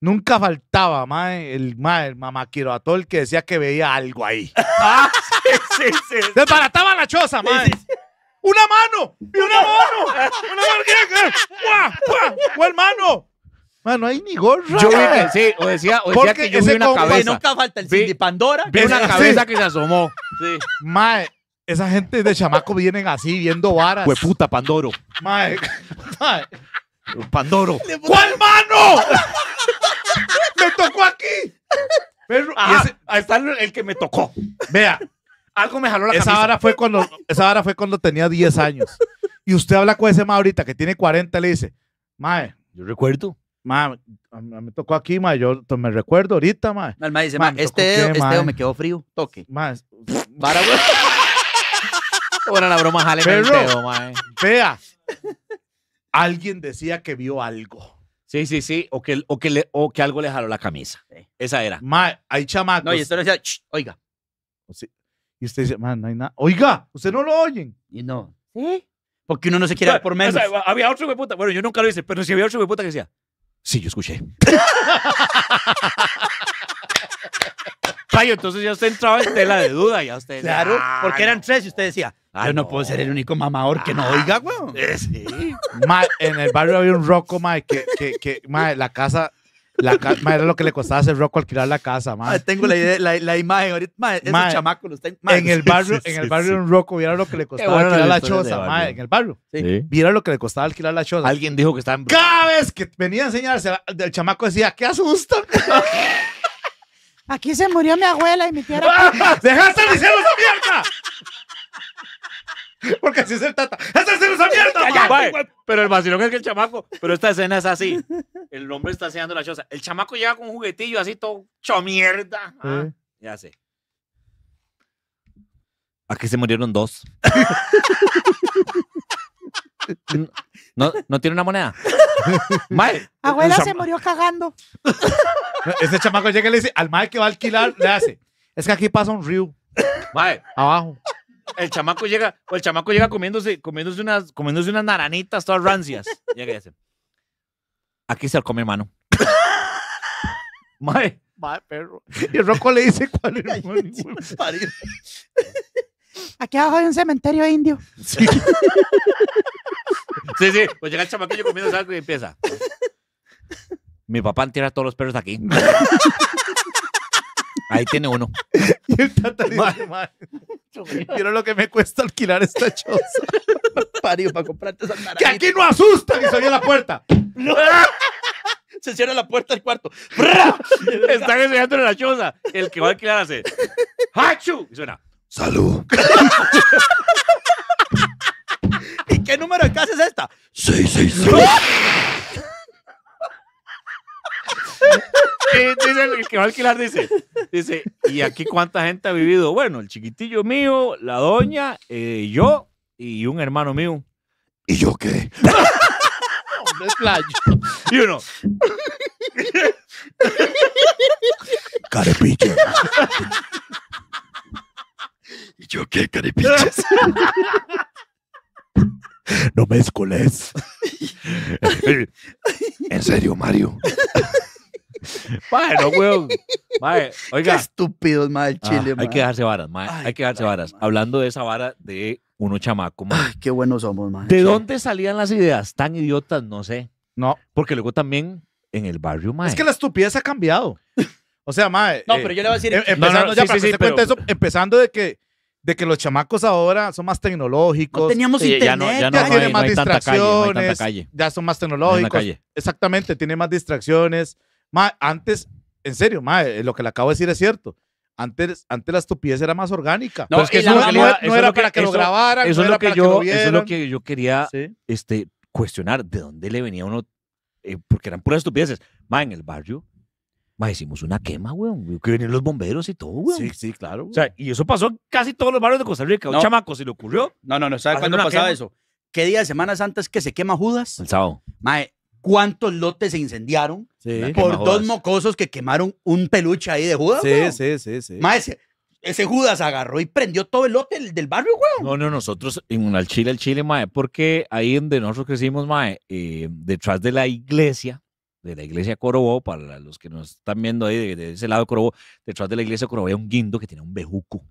Nunca faltaba, mae, el, mae, el que decía que veía algo ahí. ¿Ah? sí, Desbarataba la choza, mae. una mano! una mano! ¡Guau! ¡Guau! mano? hermano! Mano, hay ni gorra. Yo vi que, sí, o decía, o decía que yo vi una cabeza. Nunca falta el Cindy Pandora. una cabeza que se asomó. Sí. Mae, esa gente de chamaco vienen así, viendo varas. puta Pandoro. Mae, mae. Pandoro. ¿Cuál mano? ¡Me tocó aquí! Pero, ahí está el, que me tocó. Vea, algo me jaló la esa Hora fue cuando, esa hora fue cuando tenía 10 años. Y usted habla con ese ma ahorita que tiene 40, le dice, mae. Yo recuerdo. Mae, me tocó aquí, mae. Yo me recuerdo ahorita, mae. El mae dice, mae, este, dedo, este eh". me quedó frío. Toque. Mae. Para, Bueno, la broma jale Pero, mae. Eh. Vea alguien decía que vio algo. Sí, sí, sí, o que, o que, o que algo le jaló la camisa. Esa era. Ma, hay chamacos. No, y esto decía, oiga. oiga. Y usted dice, man, no hay nada. Oiga, usted no lo oyen. Y no. ¿Sí? Porque uno no se quiere ver por menos. había otro puta. Bueno, yo nunca lo hice, pero si había otro puta que decía, sí, yo escuché. entonces ya usted entraba en tela de duda, ya usted. Claro, ah, porque eran tres y usted decía, ah, yo no, puedo ser el único mamador que no ah, oiga, weón. Eh, sí. en el barrio había un roco, mae, que, que, ma, la casa, la era lo que le costaba hacer roco alquilar la casa, mae. Tengo la, idea, la, imagen ahorita, mae, un chamaco, no está En el barrio, en el barrio era un roco, viera lo que le costaba alquilar la choza, mae, en el barrio. Viera lo que le costaba alquilar la choza. Alguien dijo que estaba en... Cada vez que venía a enseñarse, el chamaco decía, ¡qué asusto Aquí se murió mi abuela y mi tía ¡Ah! ¡Dejaste mi cielo esa mierda! Porque así es el tata. ¡Hasta el cielo esa mierda! Pero el vacilón es que el chamaco... Pero esta escena es así. El hombre está haciendo la choza. El chamaco llega con un juguetillo así todo chomierda. mierda! Ah, ya sé. Aquí se murieron dos. ¿No, ¿No tiene una moneda? Mae. Abuela se murió cagando. Ese chamaco llega y le dice, al mae que va a alquilar, le hace, es que aquí pasa un río. Mae. Abajo. El chamaco llega, o el chamaco llega comiéndose, comiéndose unas, comiéndose unas naranitas todas rancias. Llega y dice, aquí se come, mano mae. Mae, perro. Y el roco le dice, ¿cuál es, Aquí abajo hay un cementerio indio. Sí, sí, Pues llega el chamaquillo comiendo algo y empieza. Mi papá entierra todos los perros aquí. Ahí tiene uno. Y lo que me cuesta alquilar esta choza? Parío para comprarte esa ¡Que aquí no asusta! Y se abrió la puerta. Se cierra la puerta del cuarto. Están enseñándole la choza. El que va a alquilar hace. ¡Hachu! Y suena. Salud. ¿Y qué número de casa es esta? 666. dice el, que va a alquilar dice, dice, ¿y aquí cuánta gente ha vivido? Bueno, el chiquitillo mío, la doña, eh, yo y un hermano mío. ¿Y yo qué? Un desplaz. Y uno. Carepiche yo, ¿qué caripichas? no me escoles. en serio, Mario. no, weón. Mae, oiga. Qué estúpidos, mae, el ah, chile, ah, Hay que dejarse varas, mae. hay que dejarse varas. Hablando de esa vara de uno chamaco, mae. Ay, qué buenos somos, mae. ¿De dónde salían las ideas tan idiotas? No sé. No. Porque luego también en el barrio, mae. Es que la estupidez ha cambiado. O sea, mae. No, pero yo le voy a decir. Em, empezando ya, para que se eso, empezando de que de que los chamacos ahora son más tecnológicos. teníamos internet, ya, no, ya más distracciones, ya son más tecnológicos. Exactamente, tiene más distracciones. antes, en serio, eh, lo que le acabo de decir es cierto. Antes, antes la estupidez era más orgánica. No, no, era, para que, lo grabaran, eso era para que lo Eso es lo que yo quería este, cuestionar, de dónde le venía uno, eh, porque eran puras estupideces. Ma, en el barrio Ma, hicimos una quema, weón. Que venían los bomberos y todo, weón. Sí, sí, claro. O sea, y eso pasó en casi todos los barrios de Costa Rica. Un chamaco si le ocurrió. No, no, no, ¿sabes cuándo pasaba eso? ¿Qué día de Semana Santa es que se quema Judas? El sábado. Mae, ¿cuántos lotes se incendiaron por dos mocosos que quemaron un peluche ahí de Judas, sí, sí, sí, sí. Mae, ese, Judas agarró y prendió todo el lote del, barrio, weón. No, no, nosotros en al Chile, al Chile, mae, porque ahí donde nosotros crecimos, mae, eh, detrás de la iglesia, de la iglesia Corobó, para los que nos están viendo ahí de, ese lado corobo, detrás de la iglesia Corobó había un guindo que tiene un bejuco.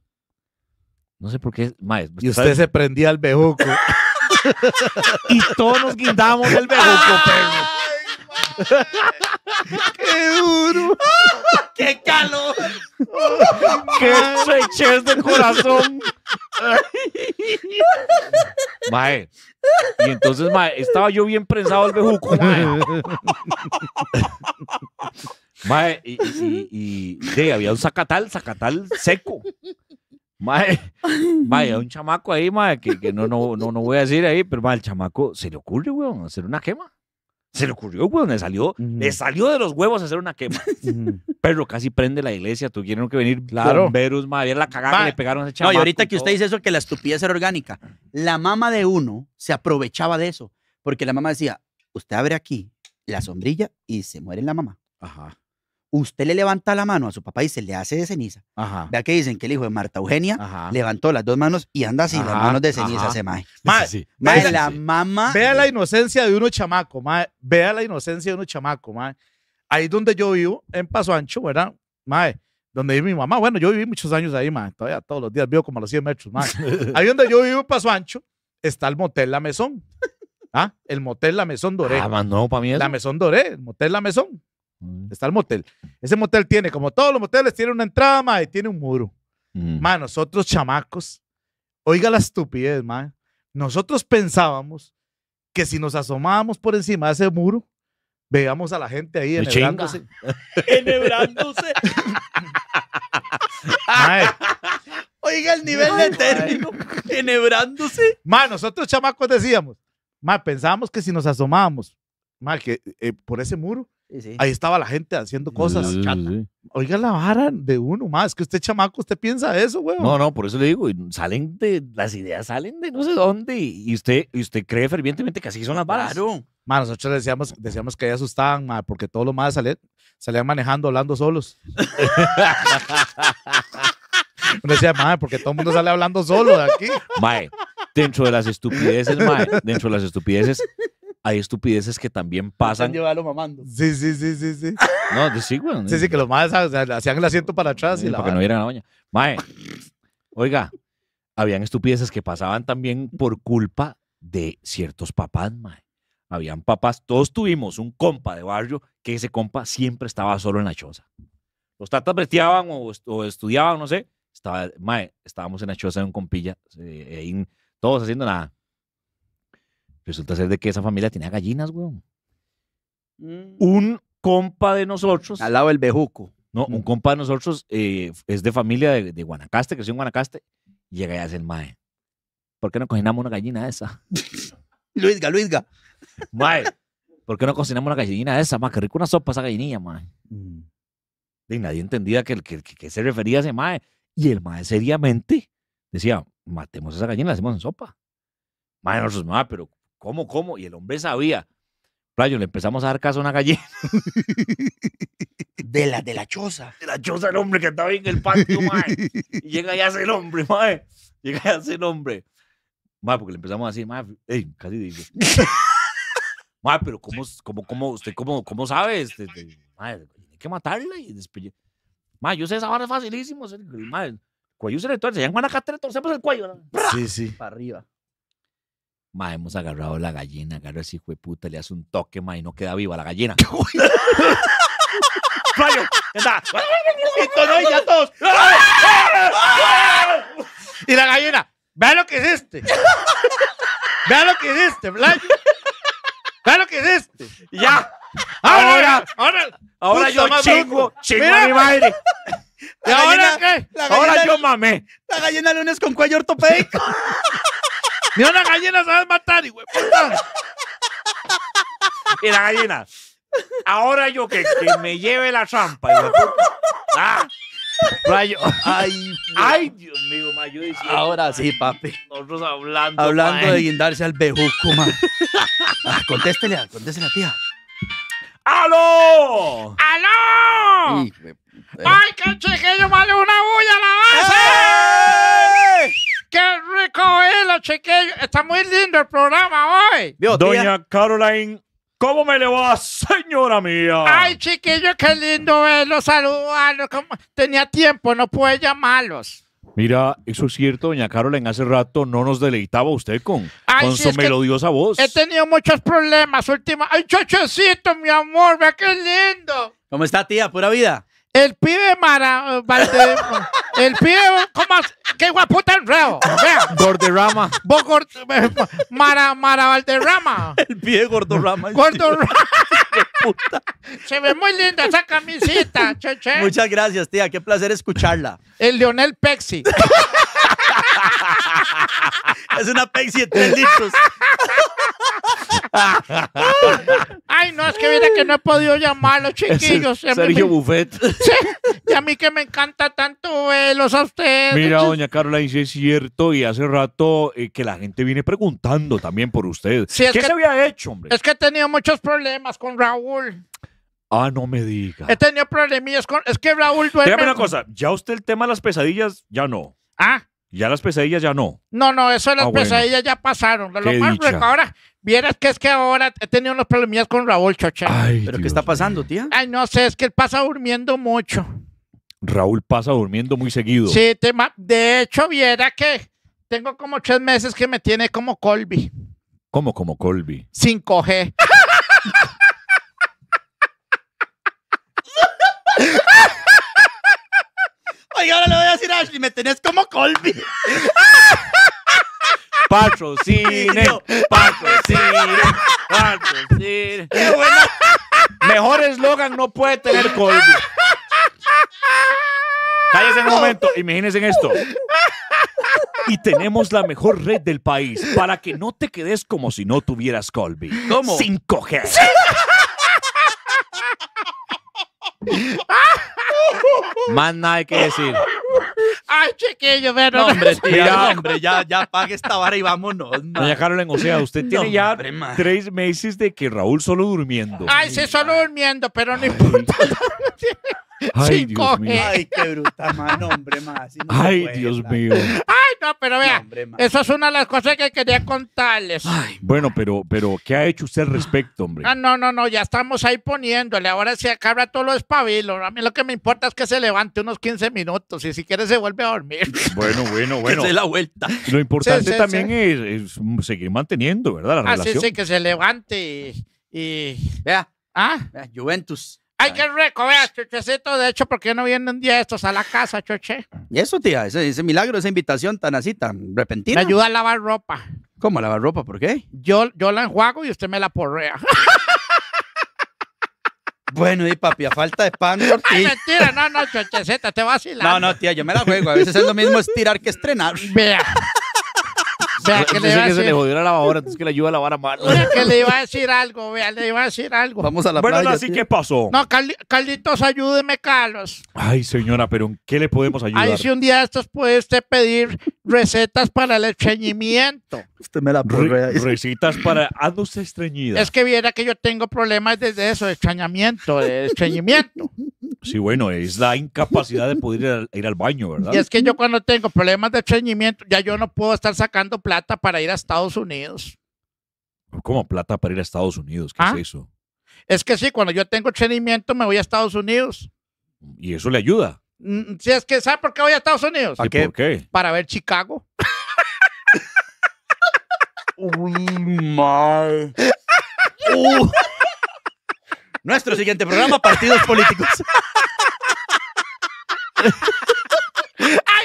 No sé por qué. maestro. Pues, y usted se prendía al bejuco. y todos nos guindamos el bejuco, perro. ¡Qué duro! ¡Qué calor! ¡Qué estrechez de corazón! mae. Y entonces, estaba yo bien prensado el bejuco, mae. y, había un zacatal, zacatal seco. Mae, mae, un chamaco ahí, que, no, no, no, voy a decir ahí, pero mae, el chamaco se le ocurre, weón, hacer una quema. Se le ocurrió, cuando le salió, le salió de los huevos hacer una quema. Pero casi prende la iglesia, tuvieron que venir claro. bomberos, madre, la cagada que le pegaron a ese No, y ahorita que usted dice eso, que la estupidez era orgánica. La mamá de uno se aprovechaba de eso, porque la mamá decía, usted abre aquí la sombrilla y se muere la mamá. Ajá usted le levanta la mano a su papá y se le hace de ceniza. Vea que dicen que el hijo de Marta Eugenia levantó las dos manos y anda así, las manos de ceniza mae. Mae, la mamá. Vea la inocencia de uno chamaco, mae. Vea la inocencia de uno chamaco, mae. Ahí donde yo vivo, en Paso Ancho, ¿verdad? Mae, donde vive mi mamá. Bueno, yo viví muchos años ahí, mae. Todavía todos los días vivo como a los 100 metros, mae. ahí donde yo vivo en Paso Ancho, está el motel La Mesón. ¿Ah? El motel La Mesón Doré. Ah, para mí La Mesón Doré, el motel La Mesón. Está el motel. Ese motel tiene, como todos los moteles, tiene una entrada, ma, y tiene un muro. Ma, nosotros chamacos, oiga la estupidez, ma. Nosotros pensábamos que si nos asomábamos por encima de ese muro, veíamos a la gente ahí enhebrándose. enhebrándose. Oiga el nivel de término, enhebrándose. Ma, nosotros chamacos decíamos, ma, pensábamos que si nos asomábamos, ma, que eh, por ese muro, Ahí estaba la gente haciendo cosas. Oiga la vara de uno, más. Es que usted, chamaco, usted piensa eso, güey. No, no, por eso le digo, salen de, las ideas salen de no sé dónde y usted, y usted cree fervientemente que así son las varas. Claro. nosotros decíamos, decíamos que ahí asustaban, man, porque todos los más salían, salían manejando, hablando solos. Uno decía, madre, porque todo el mundo sale hablando solo de aquí. Mae, dentro de las estupideces, mae, dentro de las estupideces, hay estupideces que también pasan. los mamando. Sí, sí, sí, sí, sí. No, de- sí, güey. Sí, sí, que los más hacían el asiento para atrás y para que no vieran a la Mae, oiga, habían estupideces que pasaban también por culpa de ciertos papás, mae. Habían papás, todos tuvimos un compa de barrio que ese compa siempre estaba solo en la choza. Los tatas breteaban o, estudiaban, no sé. Estaba, mae, estábamos en la choza de un compilla, eh, todos haciendo nada. Resulta ser de que esa familia tenía gallinas, weón. Mm. Un compa de nosotros. Al lado del bejuco. No, un compa de nosotros eh, es de familia de, de Guanacaste, creció en Guanacaste. llega y hace el mae. ¿Por qué no cocinamos una gallina esa? Luisga, Luisga. Mae, ¿por qué no cocinamos una gallina esa? ¡Más que rico una sopa esa gallinilla, mae. Y mm. nadie entendía que, que, se refería a ese mae. Y el mae seriamente decía, matemos esa gallina, la hacemos en sopa. Mae, nosotros, mae, pero ¿Cómo, cómo? Y el hombre sabía. Playo, le empezamos a dar caso a una gallina. De la, de la choza. De la choza, el hombre que estaba en el patio, Y llega ya hace el hombre, mae. Llega ya hace el hombre. Mae, porque le empezamos a decir, mae, ey, casi digo. mae, pero ¿cómo, cómo, cómo, usted, cómo, cómo sabe? Este, mae, hay que matarla y despedir. Mae, yo sé, esa vara facilísimo. Mae, cuello se le torce. Ya en Guanacaste le torcemos el cuello. Sí, sí. Para arriba ma, hemos agarrado la gallina, agarra ese hijo de puta, le hace un toque, ma, y no queda viva la gallina. Rayo, Y todos, ya todos. Ah, y la gallina, vea lo que hiciste este. Vea lo que hiciste este, Vea lo que hiciste este. ya. Ahora, ahora, ahora yo chingo, chingo a mi madre. ¿Y ahora qué? Ahora yo mamé. La gallina lunes con cuello ortopédico. Mira, la gallina a matar, y güey. Y la gallina. Ahora yo que, me lleve la trampa, y Ah. Rayo. Ay, ay, Dios mío, ma, yo Ahora sí, papi. Nosotros hablando. Hablando de eh. guindarse al bejuco, man. ah, contéstele, contéstele, tía. ¡Aló! ¡Aló! ¡Ay, qué chiquillo, vale una bulla a la base! ¡Eh! qué rico la chiquillo. Está muy lindo el programa hoy. Dios, Doña Caroline, ¿cómo me le va, señora mía? Ay, chiquillo, qué lindo verlo, saludarlo. Como... Tenía tiempo, no pude llamarlos. Mira, eso es cierto, doña Caroline, hace rato no nos deleitaba usted con, con su melodiosa voz. He tenido muchos problemas últimamente. ¡Ay, chochecito, mi amor! ¡Ve qué lindo! ¿Cómo está, tía? ¿Pura vida? El pibe Mara. Eh, el pibe. ¿Cómo? ¡Qué guaputa reo? Vea. Gordorama Vos eh, Mara, Valderrama. El pibe Gordorama Gordorrama. Se ve muy linda esa camisita, Muchas gracias, tía. Qué placer escucharla. El Leonel Pexi es una Pepsi de tres Ay, no, es que mira que no he podido llamar a los chiquillos. Sergio Buffet. Sí, y a mí que me encanta tanto verlos a ustedes. Mira, doña Carla dice, es cierto, y hace rato eh, que la gente viene preguntando también por usted. ¿Qué se había hecho, hombre? Es que he tenido muchos problemas con Raúl. Ah, no me diga. He tenido problemillas con... Es que Raúl duerme... Dígame una cosa, ¿ya usted el tema de las pesadillas, ya no? Ah, ya las pesadillas ya no. No, no, eso de las ah, pesadillas ya pasaron. ahora, vieras que es que ahora he tenido unos problemillas con Raúl Chocha. ¿Pero qué está pasando, tía? Ay, no sé, es que él pasa durmiendo mucho. Raúl pasa durmiendo muy seguido. Sí, tema. de hecho, viera que tengo como tres meses que me tiene como Colby. ¿Cómo como Colby? 5G. Y ahora le voy a decir a Ashley, me tenés como Colby. Patrocine, patrocine, patrocine. Mejor eslogan no puede tener Colby. Cállese un momento, imagínense en esto. Y tenemos la mejor red del país para que no te quedes como si no tuvieras Colby. cómo coger. 5G. Más nada hay que decir. Ay, chiquillo, pero. No, hombre, ya, hombre, ya, ya pague esta vara y vámonos. Doña Carolyn, o sea, usted tiene ya tres meses de que Raúl solo durmiendo. Ay, sí, solo durmiendo, pero no importa. Ay, Ay, qué bruta, man, hombre, más. Ay, Dios mío. Ay, no, pero vea, esa es una de las cosas que quería contarles. bueno, pero, pero, ¿qué ha hecho usted al respecto, hombre? Ah, no, no, no, ya estamos ahí poniéndole. Ahora se acaba todo lo espabilo. A mí lo que me importa es que se levante unos 15 minutos y si quiere se vuelve a dormir. Bueno, bueno, bueno. que se la vuelta. Lo importante también Es, seguir manteniendo, ¿verdad? Así ah, sí, que se levante y... y... Vea. ¿Ah? Juventus. Hay que recoger chochecito, de hecho, porque no vienen un día estos a la casa, choche. Y eso, tía, ese, milagro, esa invitación tan así, tan repentina. Me ayuda a lavar ropa. ¿Cómo lavar ropa? ¿Por qué? Yo, yo la enjuago y usted me la porrea. Bueno, y papi, a falta de pan, ti. Ay, mentira, no, no, chochecita, te a ir. No, no, tía, yo me la juego. A veces es lo mismo estirar que estrenar. Vea que le que se le la lavadora, entonces que le ayuda a lavar a que le iba a decir algo, le iba a decir algo. Vamos a la Bueno, así, que pasó? No, ayúdeme, Carlos. Ay, señora, pero ¿en qué le podemos ayudar? Ay, si un día estos puede usted pedir recetas para el estreñimiento. Usted me la Re- para usted estreñida Es que viera que yo tengo problemas desde eso, de extrañamiento, de estreñimiento. Sí, bueno, es la incapacidad de poder ir al, baño, ¿verdad? Y es que yo cuando tengo problemas de estreñimiento, ya yo no puedo estar sacando plata para ir a Estados Unidos. ¿Cómo plata para ir a Estados Unidos? ¿Qué es ah. eso? Es que sí, cuando yo tengo entrenamiento me voy a Estados Unidos. ¿Y eso le ayuda? Mm, mm, si es que, ¿sabe por qué voy a Estados Unidos? por qué? Para ver Chicago. mal. Uh. Nuestro siguiente programa, partidos políticos.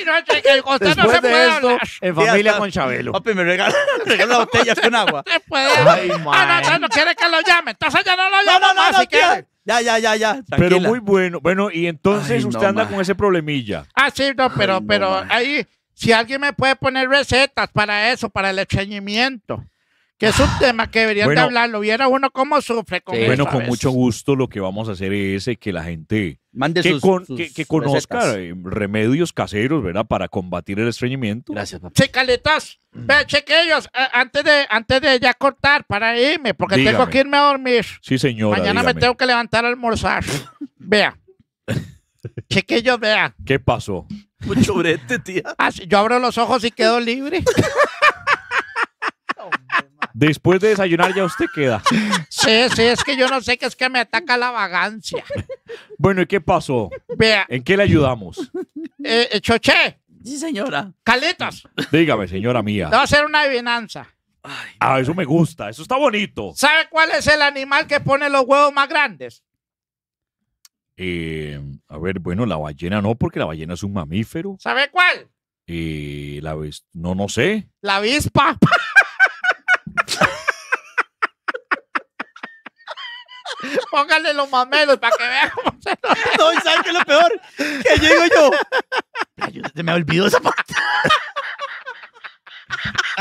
Después de en familia con Chabelo. Papi, me regalan regala botellas con agua. Ah, no, no, no quiere que lo llame. Entonces ya no lo llame no, no, no, Ya, ya, ya, ya. Pero muy bueno. Bueno, y entonces usted anda con ese problemilla. Ah, sí, no, pero, pero ahí, si alguien me puede poner recetas para eso, para el estreñimiento que es un tema que deberían de hablarlo. Viera uno cómo sufre con Bueno, con mucho gusto lo que vamos a hacer es eh, que la gente Mande que, sus, que, conozca eh, remedios caseros, ¿verdad? Para combatir el estreñimiento. Gracias, papá. Chicaletas, cheque ellos eh, antes, de, antes de ya cortar, para irme, porque tengo que irme a dormir. Sí, señora. Mañana me tengo que levantar a almorzar. vea. cheque ellos vea. ¿Qué pasó? Mucho brete, tía. Ah, yo abro los ojos y quedo libre. Después de desayunar ya usted queda. Sí, sí, es que yo no sé, qué es que me ataca la vagancia. Bueno, ¿y qué pasó? Vea. ¿En qué le ayudamos? Eh, eh choché. Sí, señora. Caletas. Dígame, señora mía. Va a hacer una adivinanza. ah, eso me gusta, eso está bonito. ¿Sabe cuál es el animal que pone los huevos más grandes? Eh, a ver, bueno, la ballena no, porque la ballena es un mamífero. ¿Sabe cuál? Y eh, la No, no sé. La avispa. Póngale los mamelos para que vea cómo se lo No, y ¿sabes qué lo peor? Que digo yo. me olvidó esa parte.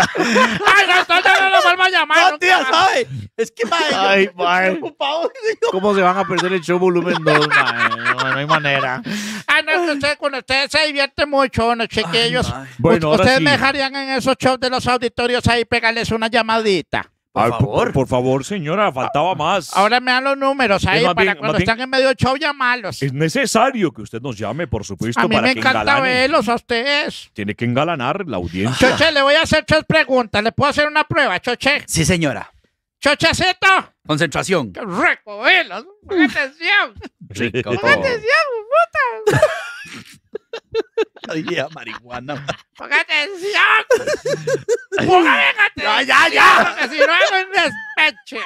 Ay, no, ya no lo vuelvo a llamar. No, tía, ¿sabes? Es que, madre, Ay, yo, ¿Cómo se van a perder el show volumen 2, No, hay manera. Ay, ah, no, que ustedes, cuando ustedes se divierten mucho, no ellos. Bueno, ustedes me dejarían en esos shows de los auditorios ahí pegarles una llamadita. Por, favor. señora, faltaba más. Ahora me dan los números ahí ¿eh? para cuando están en medio de show llamarlos. Es necesario que usted nos llame, por supuesto, a mí me encanta verlos a ustedes. Tiene que engalanar la audiencia. Choche, le voy a hacer tres preguntas. ¿Le puedo hacer una prueba, Choche? Sí, señora. Chochecito. Concentración. Recogelos. Atención. Rico. Atención, ¿eh? puta. Oye, marihuana. ¡Ponga atención! ¡Ponga atención! ¡Ya, ya, ya! Porque si no es un despeche.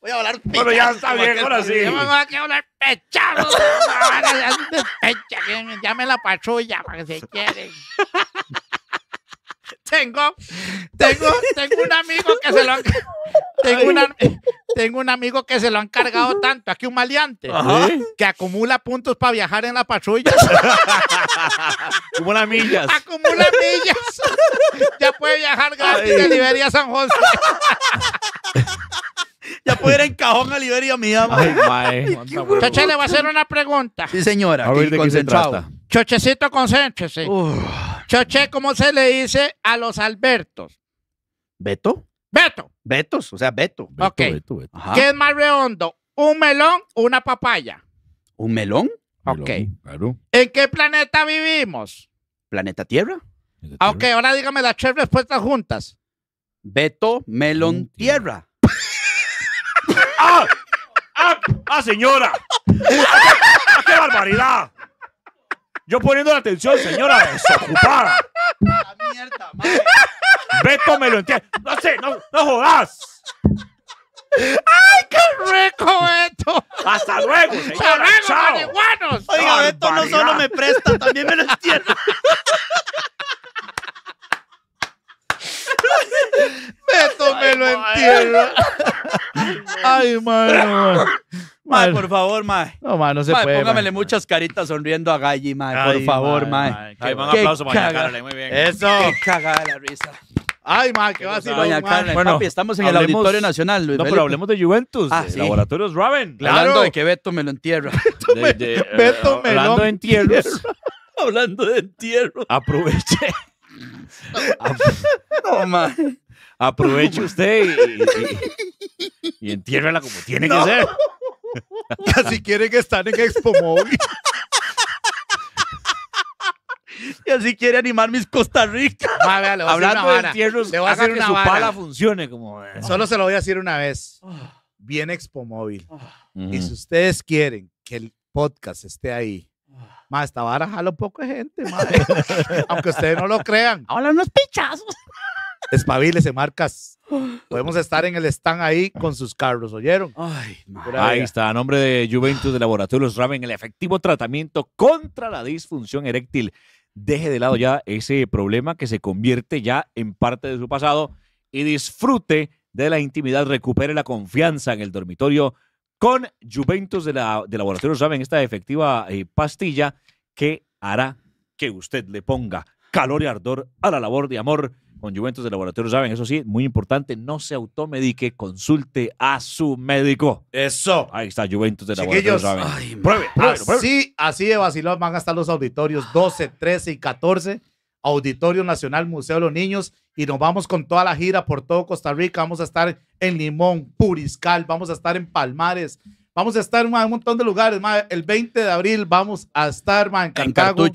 Voy a hablar pechado. Bueno, ya está bien, ahora sí. Yo me voy a hablar pechado. ya me la patrulla para que se quieren tengo, tengo, tengo un amigo que se lo han, tengo, tengo un amigo que se lo han cargado tanto, aquí un maleante, que acumula puntos para viajar en la patrulla. acumula millas. Acumula millas. ya puede viajar gratis de Liberia a San José. Ya puede ir en cajón a Liberia, mi amor. Ay, Chacha, le voy a hacer una pregunta. Sí, señora. A ver, ¿de qué se trata? Chochecito, concéntrese. Choche, ¿cómo se le dice a los Albertos? ¿Beto? Beto. Betos, o sea, Beto. Beto ok. ¿Qué es más redondo? ¿Un melón o una papaya? ¿Un melón? Ok. ¿En qué planeta vivimos? ¿Planeta Tierra? Ah, ok, ahora dígame las tres respuestas juntas. Beto, melón, tierra. ¡Ah! ¡Ah! ¡Ah señora! ¡Ah, qué barbaridad! Yo poniendo la atención, señora desocupada. La mierda, madre. Beto me lo entiende. No sé, no, no jodas. ¡Ay, qué rico, Beto! ¡Hasta luego, señora! ¡Hasta luego, Chao. Oiga, Beto no solo me presta, también me lo entiende. Beto Me lo entierra, Ay, mano. Mae, por favor, mae. No, mae, no se puede. Póngamele muchas caritas sonriendo a Galli, mae, por favor, mae. vamos Ay, aplauso, muy bien. Eso. Qué cagada la risa. Ay, ma, qué va Doña ser bueno, estamos en el Auditorio Nacional. no, pero hablemos de Juventus, ah, Laboratorios Raven. Hablando de que Beto me lo entierra. Beto, me, eh, lo entierra. hablando de entierros. hablando de entierro. Aproveche. Toma. Aproveche usted y, y, como tiene que ser. si quiere que están en Expo Móvil. Y así quiere animar mis Costa Rica. Hablando le voy a hacer una pala funcione. Como, eh. Solo se lo voy a decir una vez. bien Expo Móvil. Y si ustedes quieren que el podcast esté ahí, más, esta vara jala poco gente, Aunque ustedes no lo crean. Ahora unos pichazos. Espabiles, marcas. Podemos estar en el stand ahí con sus carros, ¿oyeron? Ay, ahí está, a nombre de Juventus de Laboratorios Raven, el efectivo tratamiento contra la disfunción eréctil. Deje de lado ya ese problema que se convierte ya en parte de su pasado y disfrute de la intimidad, recupere la confianza en el dormitorio con Juventus de, la, de Laboratorio Saben, esta efectiva eh, pastilla que hará que usted le ponga calor y ardor a la labor de amor con Juventus de Laboratorio Saben. Eso sí, muy importante, no se automedique, consulte a su médico. Eso. Ahí está Juventus de Laboratorio Saben. Pruebe, Sí, así de vacilón van a estar los auditorios 12, 13 y 14 Auditorio Nacional Museo de los Niños y nos vamos con toda la gira por todo Costa Rica. Vamos a estar en Limón, Puriscal, vamos a estar en Palmares, vamos a estar en un montón de lugares. El 20 de abril vamos a estar en Cartago.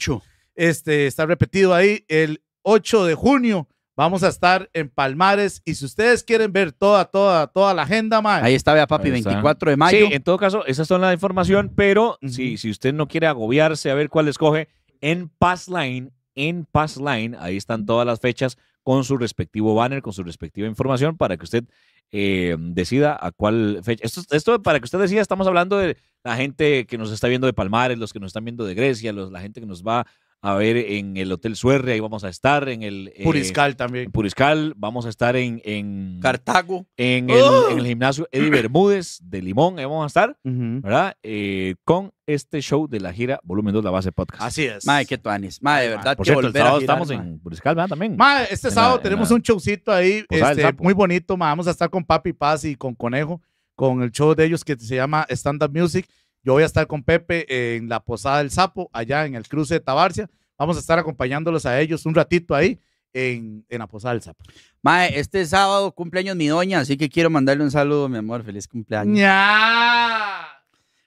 este, está repetido ahí. El 8 de junio vamos a estar en Palmares. Y si ustedes quieren ver toda, toda, toda la agenda, Ahí está, vea, papi, 24 de mayo. en todo caso, esas son la información, pero si, si usted no quiere agobiarse a ver cuál escoge, en Passline en Pass Line. Ahí están todas las fechas con su respectivo banner, con su respectiva información para que usted eh, decida a cuál fecha. Esto, para que usted decida, estamos hablando de la gente que nos está viendo de Palmares, los que nos están viendo de Grecia, los, la gente que nos va a ver en el Hotel Suerre, ahí vamos a estar, en el... Eh, Puriscal también. Puriscal, vamos a estar en... en Cartago. ¡Oh! En, el, gimnasio Eddie Bermúdez de Limón, ahí vamos a estar, ¿verdad? Eh, con este show de la gira Volumen 2, la base podcast. Así es. Madre, qué tuanis. Madre, de verdad. Por cierto, el sábado estamos en Puriscal, ¿verdad? También. Madre, este sábado tenemos un showcito ahí, este, muy bonito, vamos a estar con Papi Paz y con Conejo, con el show de ellos que se llama Stand Up Music. Yo voy a estar con Pepe en la Posada del Sapo, allá en el cruce de Tabarcia. Vamos a estar acompañándolos a ellos un ratito ahí en, en la Posada del Sapo. Mae, este sábado cumpleaños mi doña, así que quiero mandarle un saludo, mi amor. Feliz cumpleaños. ¡Ya!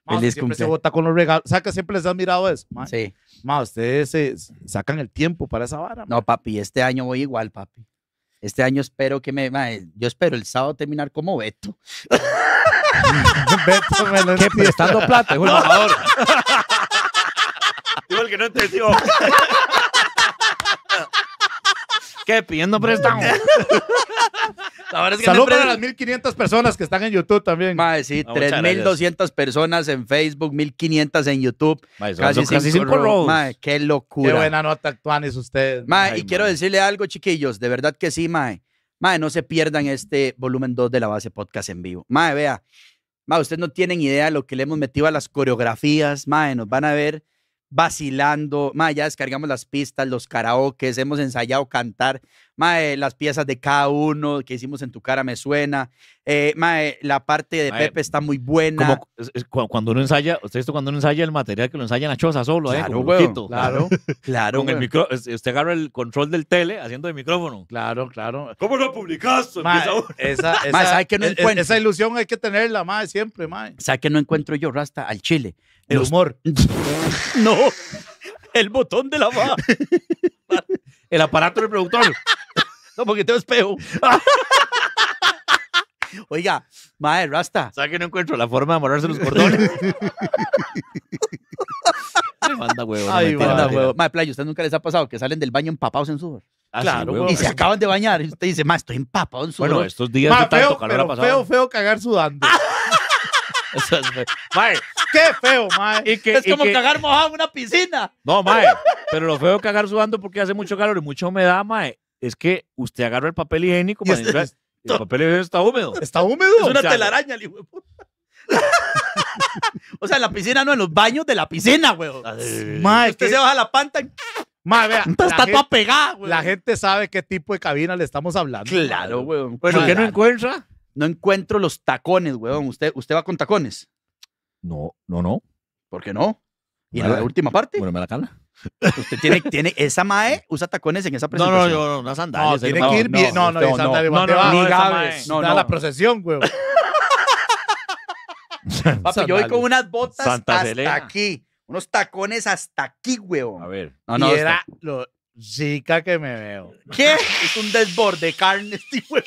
Feliz siempre se vota con los regalos. O que siempre les has mirado eso. Sí. Ma, ustedes sacan el tiempo para esa vara. No, papi, este año voy igual, papi. Este año espero que me. yo espero el sábado terminar como Beto. plata? Es Digo el que no entendió. ¿Qué? ¿Pidiendo préstamo? La es que Salud para las 1500 personas que están en YouTube también. Mae, sí, 3200 ah, personas en Facebook, 1500 en YouTube. casi cinco rolls. Mae, qué buena nota, Tuanis, ustedes Mae, y quiero decirle algo, chiquillos, de verdad que sí, mae. Madre, no se pierdan este volumen 2 de la base podcast en vivo. Madre, vea. Mae, ustedes no tienen idea de lo que le hemos metido a las coreografías. Madre, nos van a ver vacilando. Mae, ya descargamos las pistas, los karaokes, hemos ensayado cantar. Mae, las piezas de cada uno que hicimos en tu cara me suena. Eh, mae, la parte de Pepe está muy buena. cuando uno ensaya, usted esto cuando uno ensaya el material que lo ensaya a choza solo, eh, claro, claro. Con el usted agarra el control del tele haciendo el micrófono. Claro, claro. ¿Cómo lo publicaste? Mae, esa, esa, que no esa ilusión hay que tenerla, mae, siempre, mae. ¿Sabes que no encuentro yo, Rasta? Al chile. El humor. no, el botón de la va. El aparato del productor. No, porque tengo espejo. Oiga, madre, Rasta. ¿Sabes que no encuentro la forma de amarrarse los cordones? manda huevo. Ay, no manda huevo. Madre, playa, ¿usted nunca les ha pasado que salen del baño empapados en sudor? Ah, claro, y se acaban de bañar. Y usted dice, Madre, estoy empapado en sudor. Bueno, estos días no de tanto calor ha pasado. Feo, feo cagar sudando sea, Mae, qué feo, mae. es como cagar mojado en una piscina. No, mae, pero lo feo cagar sudando porque hace mucho calor y mucha humedad, mae, es que usted agarra el papel higiénico, mae, este el papel higiénico está húmedo. Está húmedo. Es una telaraña, el hijo O sea, en la piscina no, en los baños de la piscina, güey. Mae, usted se baja la panta y... vea, está toda pegada, güey. La gente sabe qué tipo de cabina le estamos hablando. Claro, güey. ¿Por ¿qué no encuentra? no encuentro los tacones, weón. Mm. ¿Usted, usted va con tacones? No, no, no. ¿Por qué no? ¿Y en la, última parte? Bueno, me la cala. Usted tiene, tiene, esa mae usa tacones en esa presentación. No, no, no, no, una No, tiene que ir bien. No, no, no, sandalia. No, no, la procesión, weón. Papi, yo voy con unas botas hasta aquí. Unos tacones hasta aquí, weón. A ver. No, no, y era lo chica que me veo. ¿Qué? Es un desborde carne, este weón.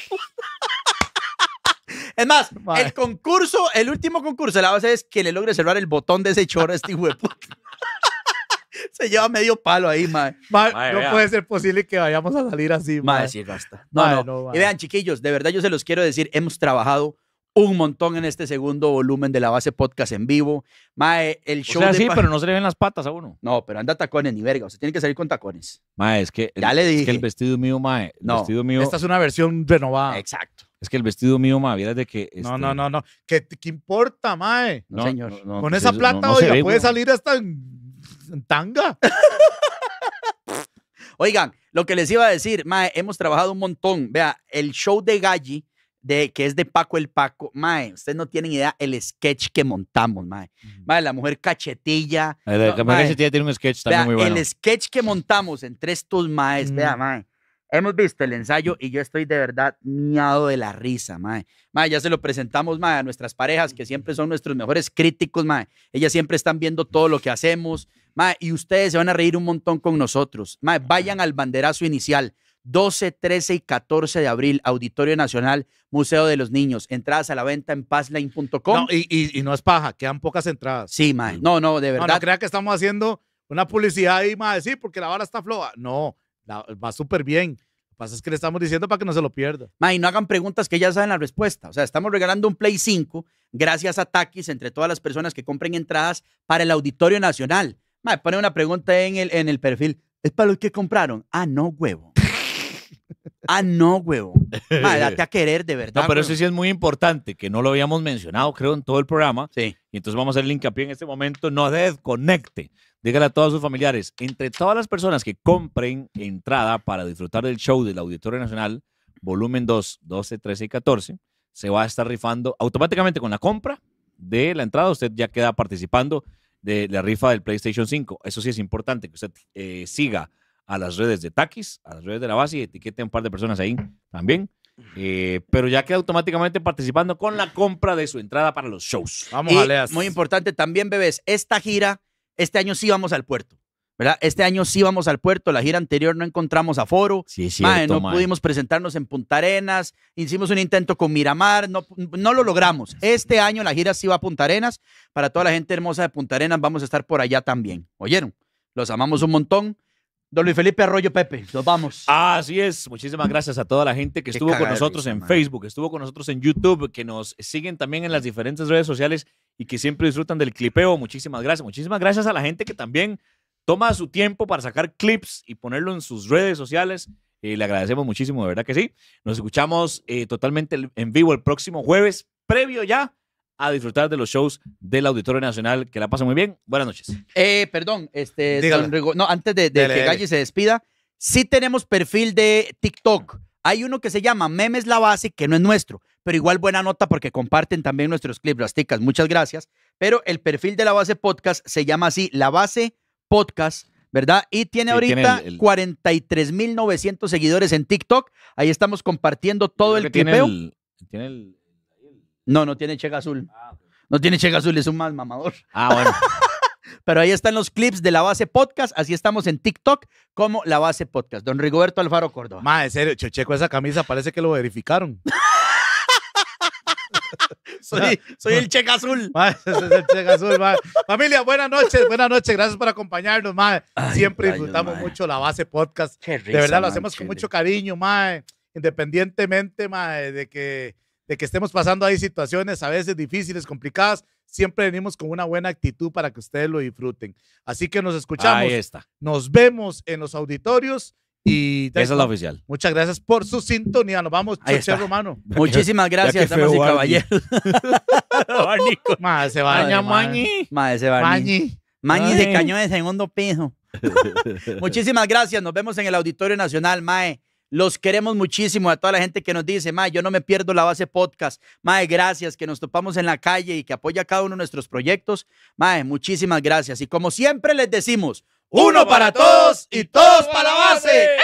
Es más, el concurso, el último concurso, la base es que le logre cerrar el botón de ese chorro a este huevo. Se lleva medio palo ahí, mae. no puede ser posible que vayamos a salir así, mae. Mae, sí, basta. No, no. y vean, chiquillos, de verdad yo se los quiero decir, hemos trabajado un montón en este segundo volumen de la base podcast en vivo. Mae, el O sea, sí, pero no se le ven las patas a uno. No, pero anda tacones ni verga, O sea, tiene que salir con tacones. Mae, es que, Ya le es que el vestido mío, mae, No, vestido mío, Esta es una versión renovada. Exacto es que el vestido mío, ma, es de que... No, este no, no, no. ¿Qué, importa, mae? No, señor. Con pues esa plata, oiga, puede salir hasta en, tanga. Oigan, lo que les iba a decir, mae, hemos trabajado un montón. Vea, el show de Galli, de, que es de Paco el Paco, mae, ustedes no tienen idea el sketch que montamos, mae. Mae, la mujer cachetilla. Eh, mujer tiene un sketch también muy bueno. El sketch que montamos entre estos maes, vea, mm. mae. Hemos visto el ensayo y yo estoy de verdad miado de la risa, mae. Mae, ya se lo presentamos, mae, a nuestras parejas que siempre son nuestros mejores críticos, mae. Ellas siempre están viendo todo lo que hacemos, mae, y ustedes se van a reír un montón con nosotros. Mae, vayan al banderazo inicial. 12, 13 y 14 de abril, Auditorio Nacional, Museo de los Niños. Entradas a la venta en pazline.com. No, y, no es paja, quedan pocas entradas. Sí, mae. Mm. No, no, de verdad. No, crea que estamos haciendo una publicidad ahí, mae, sí, porque la bala está floja. No, va súper bien. Lo que pasa es que le estamos diciendo para que no se lo pierda. y no hagan preguntas que ya saben la respuesta. O sea, estamos regalando un Play 5 gracias a Takis entre todas las personas que compren entradas para el Auditorio Nacional. Ma, pone una pregunta en el, en el perfil. ¿Es para los que compraron? Ah, no, huevo. Ah, no, huevo. date a querer, de verdad. No, pero eso sí es muy importante, que no lo habíamos mencionado, creo, en todo el programa. Sí. Y entonces vamos a hacer el hincapié en este momento. No desconecte. Dígale a todos sus familiares, entre todas las personas que compren entrada para disfrutar del show del Auditorio Nacional, volumen 2, 12, 13 y 14, se va a estar rifando automáticamente con la compra de la entrada. Usted ya queda participando de la rifa del PlayStation 5. Eso sí es importante que usted eh, siga a las redes de Takis, a las redes de la base y etiquete a un par de personas ahí también. Eh, pero ya queda automáticamente participando con la compra de su entrada para los shows. Vamos y, Muy importante también, bebés, esta gira este año sí vamos al puerto. ¿verdad? Este año sí vamos al puerto, la gira anterior no encontramos aforo, sí, cierto, no pudimos presentarnos en Punta Arenas, hicimos un intento con Miramar, no, lo logramos. Este año la gira sí va a Punta Arenas, para toda la gente hermosa de Punta Arenas vamos a estar por allá también, ¿oyeron? Los amamos un montón. Don Luis Felipe Arroyo Pepe, nos vamos. Así es, muchísimas gracias a toda la gente que estuvo con nosotros en Facebook, estuvo con nosotros en YouTube, que nos siguen también en las diferentes redes sociales y que siempre disfrutan del clipeo. Muchísimas gracias. Muchísimas gracias a la gente que también toma su tiempo para sacar clips y ponerlo en sus redes sociales. Eh, le agradecemos muchísimo, de verdad que sí. Nos escuchamos eh, totalmente en vivo el próximo jueves, previo ya a disfrutar de los shows del Auditorio Nacional. Que la pasen muy bien. Buenas noches. Eh, perdón, este, no, antes de, que Galli se despida, sí tenemos perfil de TikTok. Hay uno que se llama Memes la Base, que no es nuestro pero igual buena nota porque comparten también nuestros clips, las ticas, muchas gracias. Pero el perfil de la base podcast se llama así, la base podcast. ¿Verdad? Y tiene ahorita 43.900 seguidores en TikTok. Ahí estamos compartiendo todo el clipeo. Tiene el, No, no tiene Chega azul. Ah, no tiene Chega azul, es un mal mamador. Ah, bueno. Pero ahí están los clips de la base podcast. Así estamos en TikTok como la base podcast. Don Rigoberto Alfaro Córdoba. de serio, Checo esa camisa parece que lo verificaron. soy, el Checa azul. Familia, buenas noches, buenas noches. Gracias por acompañarnos, Mae. Siempre disfrutamos mucho la base podcast. de verdad, lo hacemos con mucho cariño, ma. Independientemente, de que, de que estemos pasando ahí situaciones a veces difíciles, complicadas, siempre venimos con una buena actitud para que ustedes lo disfruten. Así que nos escuchamos. Ahí está. Nos vemos en los auditorios Mm. Y Esa es la oficial. Muchas gracias por su sintonía. Nos vamos, Romano. Muchísimas gracias, Estamos en damas y se mañi. Mañi. Mañi de en de segundo piso. Muchísimas gracias. Nos vemos en el Auditorio Nacional, Mae. Los queremos muchísimo a toda la gente que nos dice, Mae, yo no me pierdo la base podcast. Mae, gracias que nos topamos en la calle y que apoya cada uno de nuestros proyectos. Mae, muchísimas gracias. Y como siempre les decimos, uno para todos y todos para la base.